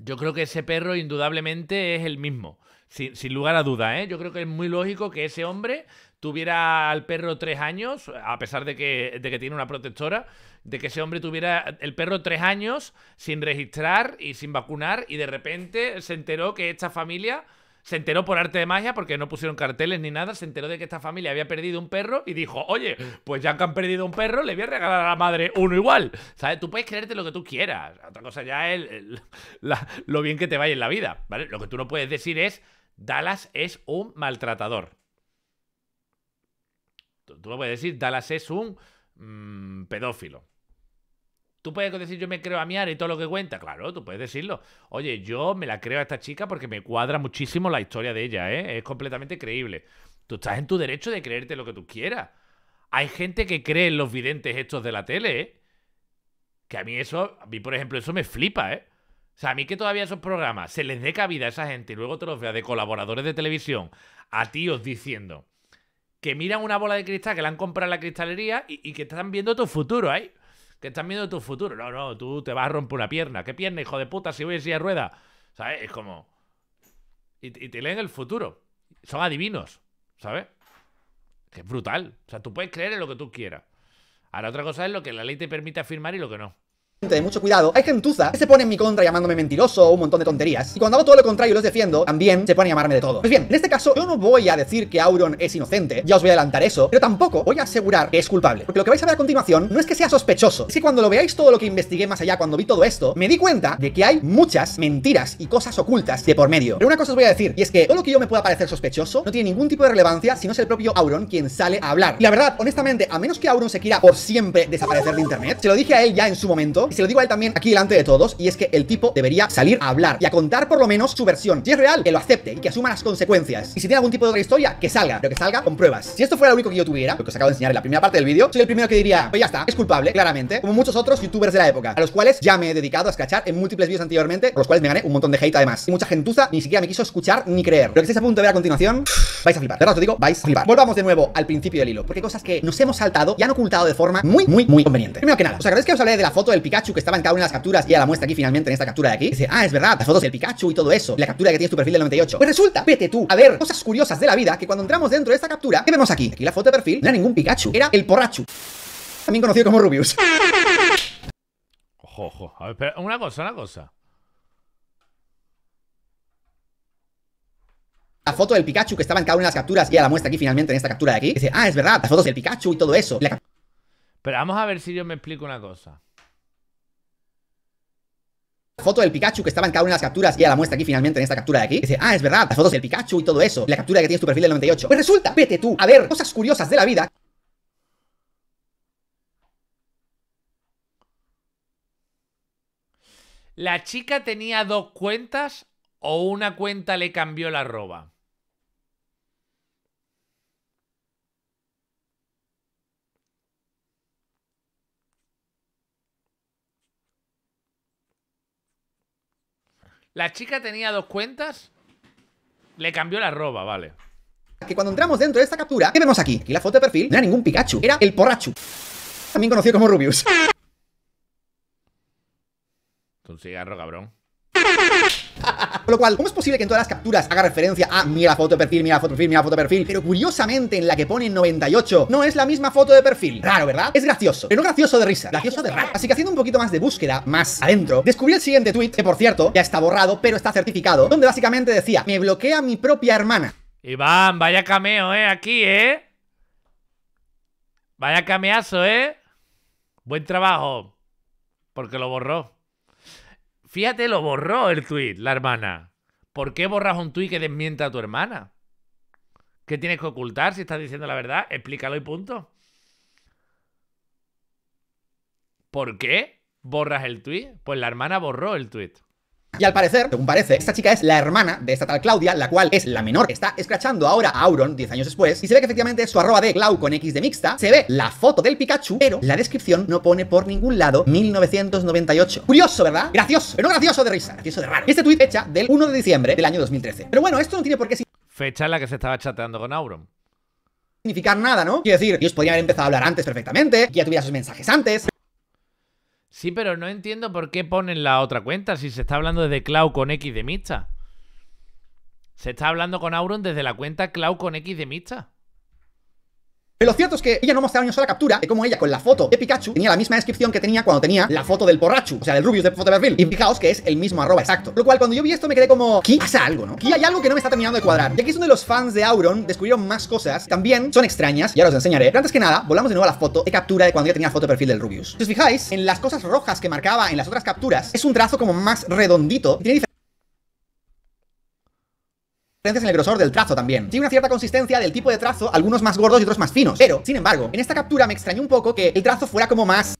Speaker 1: yo creo que ese perro indudablemente es el mismo sin, lugar a duda, ¿eh? Yo creo que es muy lógico que ese hombre tuviera al perro tres años, a pesar de que, tiene una protectora, de que ese hombre tuviera el perro tres años sin registrar y sin vacunar y de repente se enteró que esta familia, se enteró por arte de magia porque no pusieron carteles ni nada, se enteró de que esta familia había perdido un perro y dijo, oye, pues ya que han perdido un perro, le voy a regalar a la madre uno igual. ¿Sabes? Tú puedes creerte lo que tú quieras. Otra cosa ya es lo bien que te vaya en la vida, ¿vale? Lo que tú no puedes decir es Dallas es un maltratador. Tú me puedes decir, Dallas es un mm, pedófilo. Tú puedes decir, yo me creo a miar y todo lo que cuenta. Claro, tú puedes decirlo. Oye, yo me la creo a esta chica porque me cuadra muchísimo la historia de ella, ¿eh? Es completamente creíble. Tú estás en tu derecho de creerte lo que tú quieras. Hay gente que cree en los videntes estos de la tele, ¿eh? Que a mí eso, a mí por ejemplo, eso me flipa, ¿eh? O sea, a mí que todavía esos programas se les dé cabida a esa gente y luego te los vea de colaboradores de televisión a tíos diciendo que miran una bola de cristal que la han comprado en la cristalería y, que están viendo tu futuro ahí. Que están viendo tu futuro. No, no, tú te vas a romper una pierna. ¿Qué pierna, hijo de puta, si voy en silla de rueda? ¿Sabes? Es como. Y, y te leen el futuro. Son adivinos, ¿sabes? Que es brutal. O sea, tú puedes creer en lo que tú quieras. Ahora, otra cosa es lo que la ley te permite afirmar y lo que no
Speaker 2: de mucho cuidado, hay gentuza que se pone en mi contra llamándome mentiroso o un montón de tonterías. Y cuando hago todo lo contrario y los defiendo, también se pone a llamarme de todo. Pues bien, en este caso yo no voy a decir que Auron es inocente, ya os voy a adelantar eso, pero tampoco voy a asegurar que es culpable. Porque lo que vais a ver a continuación no es que sea sospechoso, es que cuando lo veáis todo lo que investigué más allá, cuando vi todo esto, me di cuenta de que hay muchas mentiras y cosas ocultas de por medio. Pero una cosa os voy a decir, y es que todo lo que yo me pueda parecer sospechoso no tiene ningún tipo de relevancia si no es el propio Auron quien sale a hablar. Y la verdad, honestamente, a menos que Auron se quiera por siempre desaparecer de internet, se lo dije a él ya en su momento, y se lo digo a él también aquí delante de todos, y es que el tipo debería salir a hablar y a contar por lo menos su versión. Si es real, que lo acepte y que asuma las consecuencias. Y si tiene algún tipo de otra historia, que salga, pero que salga con pruebas. Si esto fuera lo único que yo tuviera, lo que os acabo de enseñar en la primera parte del vídeo, soy el primero que diría, ah, pues ya está, es culpable, claramente, como muchos otros youtubers de la época, a los cuales ya me he dedicado a escrachar en múltiples vídeos anteriormente, por los cuales me gané un montón de hate además. Y mucha gentuza ni siquiera me quiso escuchar ni creer. Lo que estáis a punto de ver a continuación, vais a flipar. De verdad os digo, vais a flipar. Volvamos de nuevo al principio del hilo, porque hay cosas que nos hemos saltado y han ocultado de forma muy, muy, muy conveniente. Primero que nada, os agradezco que os hablé de la foto del que estaba en cada una de las capturas y a la muestra aquí finalmente en esta captura de aquí. Dice, ah, es verdad, las fotos del Pikachu y todo eso. la captura que tienes tu perfil del 98. Pues resulta, vete tú, a ver, cosas curiosas de la vida que cuando entramos dentro de esta captura, ¿qué vemos aquí? Aquí la foto de perfil no era ningún Pikachu, era el Porrachu. También conocido como Rubius.
Speaker 1: Ojo, ojo. A ver, una cosa, una cosa.
Speaker 2: la foto del Pikachu que estaba en cada una de las capturas y a la muestra aquí finalmente en esta captura de aquí. Dice, ah, es verdad, las fotos del Pikachu y todo eso. La...
Speaker 1: Pero vamos a ver si yo me explico una cosa
Speaker 2: foto del Pikachu que estaba en cada una de las capturas y a la muestra aquí finalmente en esta captura de aquí. ah, es verdad, las fotos del Pikachu y todo eso. la captura que tienes tu perfil del 98. Pues resulta, vete tú a ver cosas curiosas de la vida
Speaker 1: ¿La chica tenía dos cuentas o una cuenta le cambió la roba La chica tenía dos cuentas. Le cambió la roba, vale.
Speaker 2: Que cuando entramos dentro de esta captura, ¿qué vemos aquí? Que la foto de perfil no era ningún Pikachu, era el Porrachu. También conocido como Rubius.
Speaker 1: un cigarro, cabrón.
Speaker 2: Con lo cual, ¿cómo es posible que en todas las capturas haga referencia a mira foto de perfil, mira foto de perfil, mira foto de perfil? Pero curiosamente, en la que pone 98, no es la misma foto de perfil. Raro, ¿verdad? Es gracioso, pero no gracioso de risa, gracioso de raro. Así que haciendo un poquito más de búsqueda, más adentro, descubrí el siguiente tweet, que por cierto, ya está borrado, pero está certificado, donde básicamente decía, me bloquea mi propia hermana.
Speaker 1: Iván, vaya cameo, ¿eh? Aquí, ¿eh? Vaya cameazo, ¿eh? Buen trabajo. Porque lo borró. Fíjate, lo borró el tuit, la hermana. ¿Por qué borras un tuit que desmienta a tu hermana? ¿Qué tienes que ocultar si estás diciendo la verdad? Explícalo y punto. ¿Por qué borras el tuit? Pues la hermana borró el tuit.
Speaker 2: Y al parecer, según parece, esta chica es la hermana de esta tal Claudia, la cual es la menor, que está escrachando ahora a Auron 10 años después, y se ve que efectivamente su arroba de Clau con X de mixta, se ve la foto del Pikachu, pero la descripción no pone por ningún lado 1998. Curioso, ¿verdad? Gracioso, pero no gracioso de risa, gracioso de raro. Este tuit fecha del 1 de diciembre del año 2013. Pero bueno, esto no tiene por qué
Speaker 1: Fecha en la que se estaba chateando con Auron
Speaker 2: significar nada, ¿no? Quiero decir, ellos podrían haber empezado a hablar antes perfectamente, que ya tuviera sus mensajes antes,
Speaker 1: Sí, pero no entiendo por qué ponen la otra cuenta si se está hablando desde Cloud con X de Mixta. Se está hablando con Auron desde la cuenta Cloud con X de Mixta.
Speaker 2: Pero lo cierto es que ella no mostraba ni una sola captura de cómo ella con la foto de Pikachu tenía la misma descripción que tenía cuando tenía la foto del borracho o sea, del Rubius de foto perfil Y fijaos que es el mismo arroba exacto. Lo cual, cuando yo vi esto, me quedé como, ¿Qué? pasa algo, ¿no? Aquí hay algo que no me está terminando de cuadrar. Y aquí es donde los fans de Auron descubrieron más cosas, también son extrañas, ya os enseñaré. Pero antes que nada, volvamos de nuevo a la foto de captura de cuando ella tenía foto de perfil del Rubius. Si os fijáis, en las cosas rojas que marcaba en las otras capturas, es un trazo como más redondito y tiene diferencias en el grosor del trazo también. Tiene una cierta consistencia del tipo de trazo, algunos más gordos y otros más finos. Pero, sin embargo, en esta captura me extrañó un poco que el trazo fuera como más...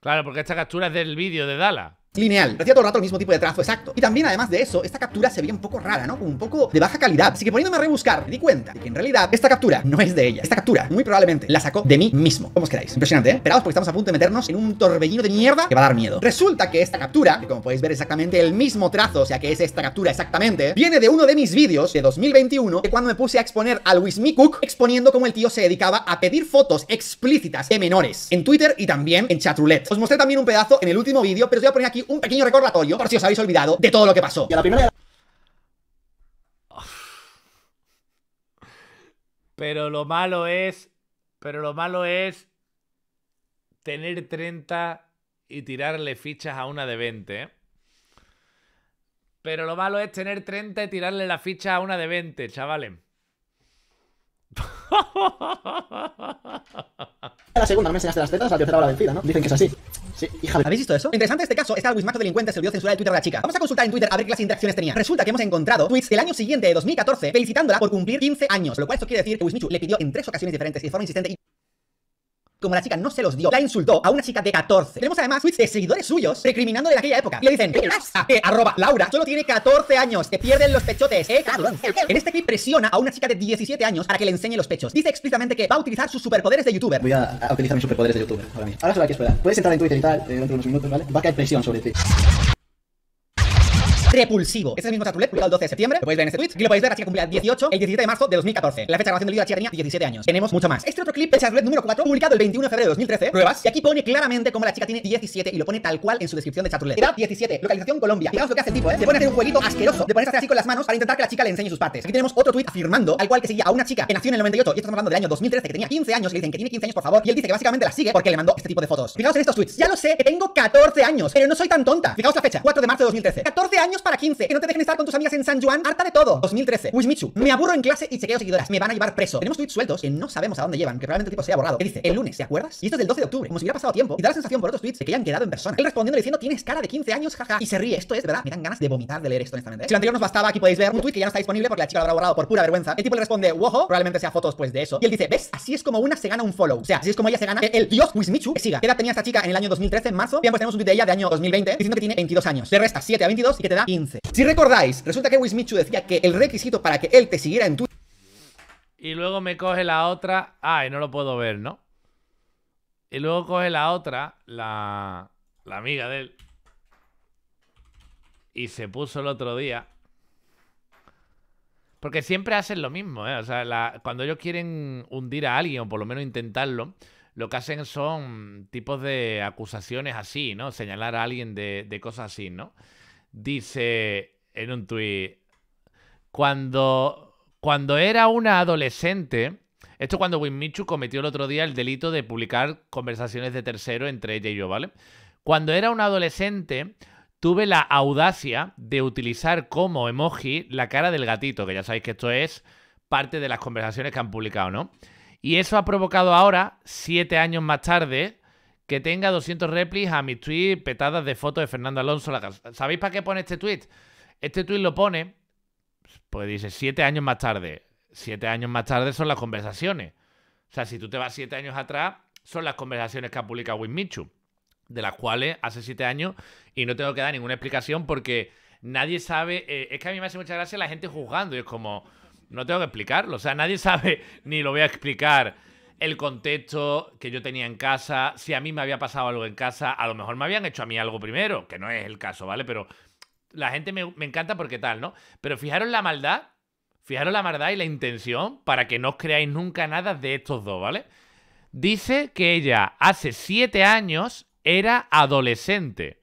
Speaker 1: Claro, porque esta captura es del vídeo de Dala
Speaker 2: lineal. hacía todo el rato el mismo tipo de trazo exacto. Y también, además de eso, esta captura se veía un poco rara, ¿no? un poco de baja calidad. Así que poniéndome a rebuscar, me di cuenta de que en realidad esta captura no es de ella. Esta captura, muy probablemente, la sacó de mí mismo. Como os queráis. Impresionante, ¿eh? Esperaos porque estamos a punto de meternos en un torbellino de mierda que va a dar miedo. Resulta que esta captura, que como podéis ver exactamente el mismo trazo, o sea que es esta captura exactamente, viene de uno de mis vídeos de 2021, que cuando me puse a exponer a Luis Mi exponiendo cómo el tío se dedicaba a pedir fotos explícitas de menores en Twitter y también en chatroulette. Os mostré también un pedazo en el último vídeo, pero os voy a poner aquí un pequeño recordatorio por si os habéis olvidado de todo lo que pasó.
Speaker 1: Pero lo malo es. Pero lo malo es. Tener 30 y tirarle fichas a una de 20. ¿eh? Pero lo malo es tener 30 y tirarle la ficha a una de 20, chavales.
Speaker 2: La segunda no me las tetas, la tercera la vencida, ¿no? Dicen que es así. Sí, hija. ¿Habéis visto eso? Lo interesante de este caso es que Macho Delincuente se olvidó censurar el Twitter de la chica. Vamos a consultar en Twitter a ver qué las interacciones tenía. Resulta que hemos encontrado tweets del año siguiente, de 2014, felicitándola por cumplir 15 años. Lo cual esto quiere decir que Wismichu le pidió en tres ocasiones diferentes y de forma insistente y como la chica no se los dio, la insultó a una chica de 14. Tenemos además tweets de seguidores suyos recriminando de aquella época. Y le dicen, arroba Laura solo tiene 14 años, te pierden los pechotes, ¿eh, cabrón? En este clip presiona a una chica de 17 años para que le enseñe los pechos. Dice explícitamente que va a utilizar sus superpoderes de youtuber. Voy a, utilizar mis superpoderes de youtuber ahora mí Ahora solo hay que esperar. Puedes entrar en Twitter y tal, eh, dentro de unos minutos, ¿vale? Va a caer presión sobre ti repulsivo. Ese es el mismo Chatulet, publicado el 12 de septiembre. Lo podéis ver en este tweet. y lo podéis ver, la chica cumplía 18 el 17 de marzo de 2014. La fecha de grabación del video la chica tenía 17 años. Tenemos mucho más. Este otro clip, de Chatulet número 4, publicado el 21 de febrero de 2013. Pruebas. Y aquí pone claramente cómo la chica tiene 17 y lo pone tal cual en su descripción de Chatulet. Edad 17, localización Colombia. Fijaos lo que hace el tipo, ¿eh? Se pone a hacer un jueguito asqueroso. De ponerse así con las manos para intentar que la chica le enseñe sus partes. Aquí tenemos otro tweet afirmando al cual que seguía a una chica que nació en el 98 y estamos hablando del año 2013 que tenía 15 años. Le dicen que tiene 15 años, por favor. Y él dice que básicamente la sigue porque le mandó este tipo de fotos. Fijaos en estos tweets. Ya lo sé, tengo 14 años, pero no soy tan tonta. Fijaos la fecha, 4 de marzo de 2013. 14 años para 15. Que no te dejen estar con tus amigas en San Juan. Harta de todo. 2013. Wishmichu. Me aburro en clase y se chequeo seguidoras. Me van a llevar preso. Tenemos tweets sueltos que no sabemos a dónde llevan. Que probablemente el tipo sea borrado. Que dice, el lunes, ¿te acuerdas? Y esto es del 12 de octubre. Como si hubiera pasado tiempo. Y da la sensación por otros tweets de que ya han quedado en persona. Él respondiendo diciendo, tienes cara de 15 años, jaja. Y se ríe. Esto es, ¿verdad? Me dan ganas de vomitar de leer esto, en honestamente. ¿eh? Si el anterior nos bastaba, aquí podéis ver un tweet que ya no está disponible porque la chica lo habrá borrado por pura vergüenza. El tipo le responde, wojo. Probablemente sea fotos pues de eso. Y él dice, ¿ves? Así es como una se gana un follow. O sea, así es como ella se gana el, el dios Wismichu. Pues, que siga. ¿Qué edad tenía esta chica en el año 2013, en marzo? Bien, pues tenemos un tweet de ella de año 2020 diciendo que tiene 22 años. Le resta 7 a 22 y te da si recordáis, resulta que Wismichu decía que el requisito para que él te siguiera en tu...
Speaker 1: Y luego me coge la otra... Ay, no lo puedo ver, ¿no? Y luego coge la otra, la, la amiga de él. Y se puso el otro día. Porque siempre hacen lo mismo, ¿eh? O sea, cuando ellos quieren hundir a alguien, o por lo menos intentarlo, lo que hacen son tipos de acusaciones así, ¿no? Señalar a alguien de, de cosas así, ¿no? dice en un tuit, cuando, cuando era una adolescente, esto cuando Winmichu cometió el otro día el delito de publicar conversaciones de tercero entre ella y yo, ¿vale? Cuando era una adolescente, tuve la audacia de utilizar como emoji la cara del gatito, que ya sabéis que esto es parte de las conversaciones que han publicado, ¿no? Y eso ha provocado ahora, siete años más tarde, que tenga 200 replis a mis tweets petadas de fotos de Fernando Alonso. ¿Sabéis para qué pone este tweet? Este tweet lo pone, pues dice, siete años más tarde. Siete años más tarde son las conversaciones. O sea, si tú te vas siete años atrás, son las conversaciones que ha publicado Michu. de las cuales hace siete años y no tengo que dar ninguna explicación porque nadie sabe. Eh, es que a mí me hace mucha gracia la gente juzgando y es como, no tengo que explicarlo. O sea, nadie sabe ni lo voy a explicar el contexto que yo tenía en casa, si a mí me había pasado algo en casa, a lo mejor me habían hecho a mí algo primero, que no es el caso, ¿vale? Pero la gente me, encanta porque tal, ¿no? Pero fijaros la maldad, fijaros la maldad y la intención para que no os creáis nunca nada de estos dos, ¿vale? Dice que ella hace siete años era adolescente.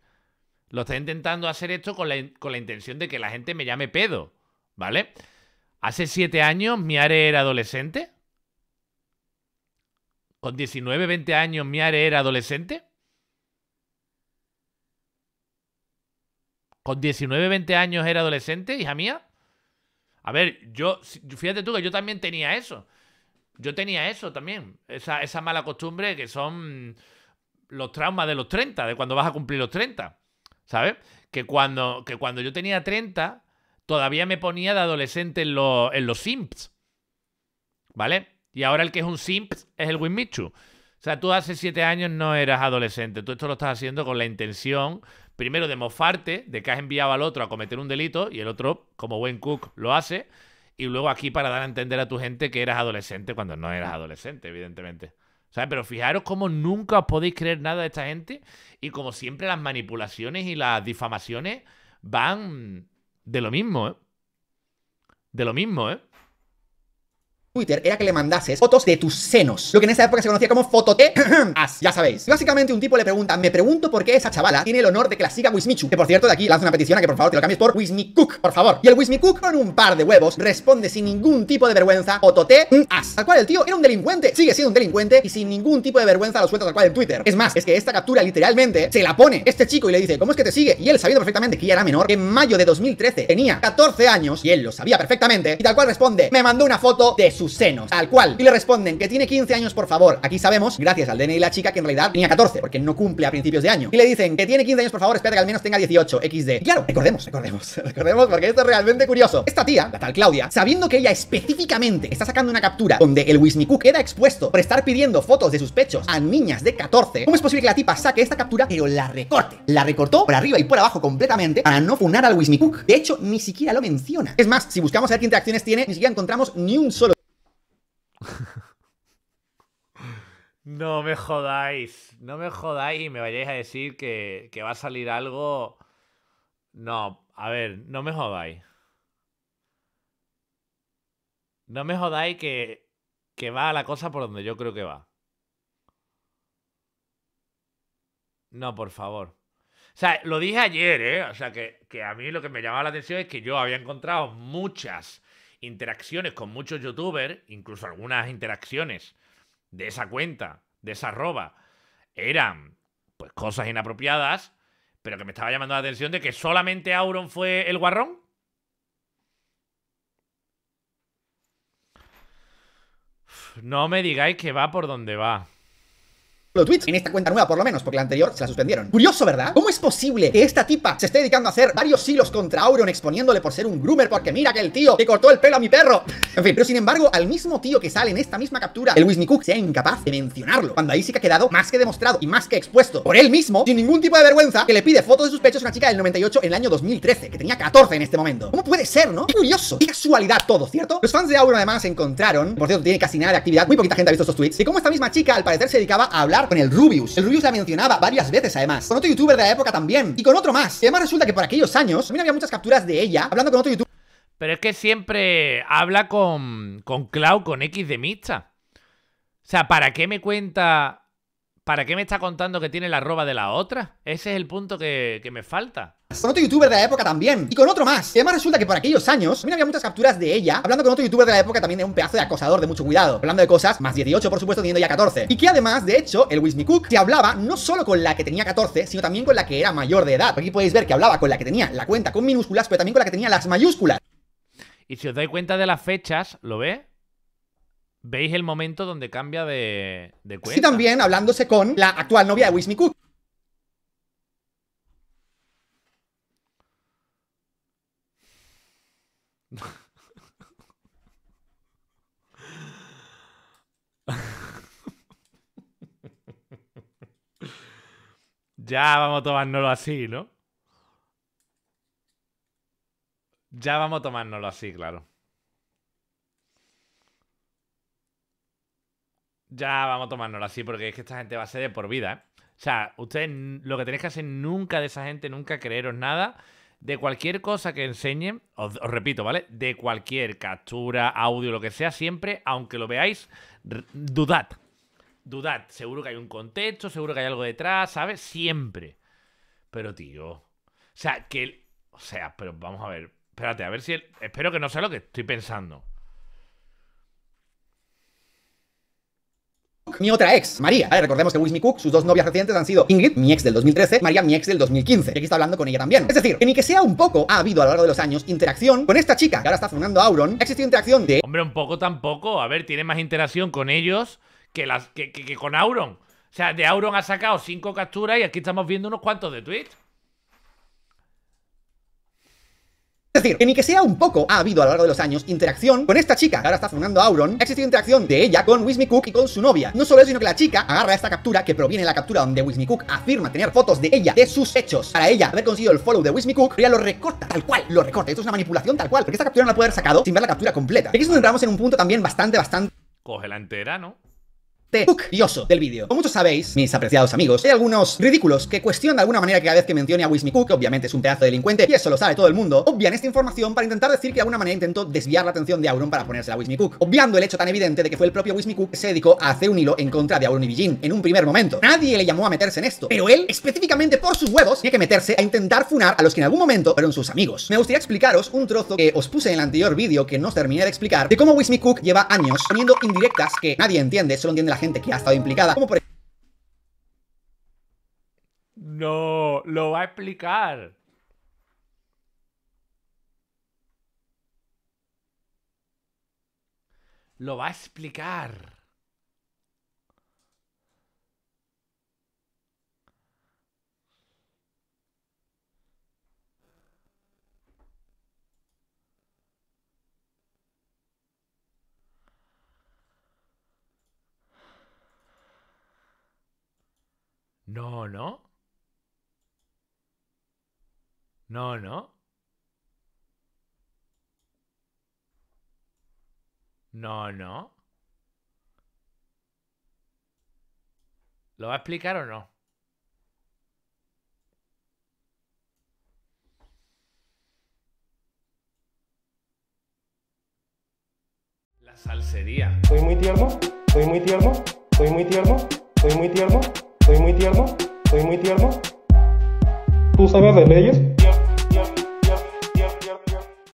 Speaker 1: Lo está intentando hacer esto con la, con la intención de que la gente me llame pedo, ¿vale? Hace siete años mi are era adolescente. ¿Con 19, 20 años mi Miare era adolescente? ¿Con 19, 20 años era adolescente, hija mía? A ver, yo, fíjate tú que yo también tenía eso. Yo tenía eso también. Esa, mala costumbre que son los traumas de los 30, de cuando vas a cumplir los 30. ¿Sabes? Que cuando, que cuando yo tenía 30, todavía me ponía de adolescente en, los en los simps. ¿Vale? Y ahora el que es un simp es el Winmichu. O sea, tú hace siete años no eras adolescente. Tú esto lo estás haciendo con la intención, primero, de mofarte, de que has enviado al otro a cometer un delito, y el otro, como buen cook, lo hace. Y luego aquí para dar a entender a tu gente que eras adolescente cuando no eras adolescente, evidentemente. O sea, pero fijaros cómo nunca os podéis creer nada de esta gente y como siempre las manipulaciones y las difamaciones van de lo mismo, ¿eh? De lo mismo, ¿eh?
Speaker 2: Twitter era que le mandases fotos de tus senos, lo que en esa época se conocía como fotote, ya sabéis. básicamente un tipo le pregunta, me pregunto por qué esa chavala tiene el honor de que la siga Wismichu, que por cierto de aquí lanza una petición a que por favor te lo cambies por wismichu por favor. Y el wismichu con un par de huevos responde sin ningún tipo de vergüenza, fotote, as, al cual el tío era un delincuente, sigue siendo un delincuente y sin ningún tipo de vergüenza lo suelta tal cual en Twitter. Es más, es que esta captura literalmente se la pone este chico y le dice, ¿cómo es que te sigue? Y él sabiendo perfectamente que ya era menor, que en mayo de 2013 tenía 14 años y él lo sabía perfectamente y tal cual responde, me mandó una foto de su senos, al cual. Y le responden que tiene 15 años, por favor. Aquí sabemos, gracias al DNI de la chica, que en realidad tenía 14, porque no cumple a principios de año. Y le dicen que tiene 15 años, por favor, espera que al menos tenga 18, XD. claro, recordemos, recordemos, recordemos, porque esto es realmente curioso. Esta tía, la tal Claudia, sabiendo que ella específicamente está sacando una captura donde el Wismiku queda expuesto por estar pidiendo fotos de sus pechos a niñas de 14, ¿cómo es posible que la tipa saque esta captura, pero la recorte? La recortó por arriba y por abajo completamente para no funar al Wismicook. De hecho, ni siquiera lo menciona. Es más, si buscamos a ver qué interacciones tiene, ni siquiera encontramos ni un solo
Speaker 1: no me jodáis, no me jodáis y me vayáis a decir que, va a salir algo. No, a ver, no me jodáis. No me jodáis que, que va la cosa por donde yo creo que va. No, por favor. O sea, lo dije ayer, ¿eh? O sea, que, que, a mí lo que me llamaba la atención es que yo había encontrado muchas interacciones con muchos youtubers, incluso algunas interacciones de esa cuenta, de esa arroba, eran pues cosas inapropiadas, pero que me estaba llamando la atención de que solamente Auron fue el guarrón. No me digáis que va por donde va.
Speaker 2: De tweets en esta cuenta nueva, por lo menos, porque la anterior se la suspendieron. Curioso, ¿verdad? ¿Cómo es posible que esta tipa se esté dedicando a hacer varios hilos contra Auron exponiéndole por ser un groomer? Porque mira que el tío que cortó el pelo a mi perro. en fin, pero sin embargo, al mismo tío que sale en esta misma captura, el Whisney Cook sea incapaz de mencionarlo. Cuando ahí sí que ha quedado más que demostrado y más que expuesto por él mismo, sin ningún tipo de vergüenza, que le pide fotos de sus pechos a una chica del 98 en el año 2013, que tenía 14 en este momento. ¿Cómo puede ser, no? Qué curioso. Qué casualidad todo, ¿cierto? Los fans de Auron además encontraron, por cierto, tiene casi nada de actividad, muy poquita gente ha visto estos tweets, y cómo esta misma chica al parecer se dedicaba a hablar con el Rubius. El Rubius la mencionaba varias veces, además. Con otro youtuber de la época también. Y con otro más. Y además resulta que por aquellos años también había muchas capturas de ella hablando con otro youtuber.
Speaker 1: Pero es que siempre habla con, con Clau con X de Mixta. O sea, ¿para qué me cuenta ¿Para qué me está contando que tiene la roba de la otra? Ese es el punto que, me falta.
Speaker 2: Con otro youtuber de la época también. Y con otro más. Y además resulta que por aquellos años también había muchas capturas de ella. Hablando con otro youtuber de la época también de un pedazo de acosador de mucho cuidado. Hablando de cosas más 18, por supuesto, teniendo ya 14. Y que además, de hecho, el Wismi Cook se hablaba no solo con la que tenía 14, sino también con la que era mayor de edad. Aquí podéis ver que hablaba con la que tenía la cuenta con minúsculas, pero también con la que tenía las mayúsculas.
Speaker 1: Y si os dais cuenta de las fechas, ¿lo ve? veis el momento donde cambia de, cuenta. Sí, también
Speaker 2: hablándose con la actual novia de Wismi Cook.
Speaker 1: ya vamos a tomárnoslo así, ¿no? Ya vamos a tomárnoslo así, claro. Ya vamos a tomárnoslo así, porque es que esta gente va a ser de por vida, ¿eh? O sea, ustedes lo que tenéis que hacer nunca de esa gente, nunca creeros nada. De cualquier cosa que enseñen, os, repito, ¿vale? De cualquier captura, audio, lo que sea, siempre, aunque lo veáis, dudad. Dudad. Seguro que hay un contexto, seguro que hay algo detrás, ¿sabes? Siempre. Pero, tío. O sea, que. o sea, pero vamos a ver. Espérate, a ver si. él... espero que no sea lo que estoy pensando.
Speaker 2: mi otra ex, María. recordemos que Wismy Cook, sus dos novias recientes han sido Ingrid, mi ex del 2013, María, mi ex del 2015. Y aquí está hablando con ella también. Es decir, en ni que sea un poco, ha habido a lo largo de los años interacción con esta chica, que ahora está
Speaker 1: a Auron. Ha existido interacción de. Hombre, un poco tampoco. A ver, tiene más interacción con ellos que, las, que, con Auron. O sea, de Auron ha sacado cinco capturas y aquí estamos viendo unos cuantos de tweets.
Speaker 2: Es decir, que ni que sea un poco ha habido a lo largo de los años interacción con esta chica, que ahora está fundando Auron, ha existido interacción de ella con Whismy Cook y con su novia. No solo eso, sino que la chica agarra esta captura, que proviene de la captura donde Wismy Cook afirma tener fotos de ella, de sus hechos, para ella haber conseguido el follow de Whismy Cook, pero ella lo recorta, tal cual, lo recorta. Esto es una manipulación tal cual, porque esta captura no la puede haber sacado sin ver la captura completa. Aquí nos donde entramos en un punto también bastante, bastante...
Speaker 1: Coge la entera, ¿no?
Speaker 2: curioso del vídeo. Como muchos sabéis, mis apreciados amigos, hay algunos ridículos que cuestionan de alguna manera que cada vez que mencione a Cook, que obviamente es un pedazo delincuente, y eso lo sabe todo el mundo, obvian esta información para intentar decir que de alguna manera intentó desviar la atención de Auron para ponerse a Cook. obviando el hecho tan evidente de que fue el propio Cook que se dedicó a hacer un hilo en contra de Auron y Bijin en un primer momento. Nadie le llamó a meterse en esto, pero él, específicamente por sus huevos, tiene que meterse a intentar funar a los que en algún momento fueron sus amigos. Me gustaría explicaros un trozo que os puse en el anterior vídeo que no os terminé de explicar de cómo Cook lleva años poniendo indirectas que nadie entiende, solo entiende la gente que ha estado implicada, como por
Speaker 1: No, lo va a explicar. Lo va a explicar. No, no. No, no. No, no. ¿Lo va a explicar o no? La salsería.
Speaker 4: Soy muy tierno, soy muy tierno, soy muy tierno, soy muy tierno. Soy muy tierno, soy muy tierno. ¿Tú sabes de leyes?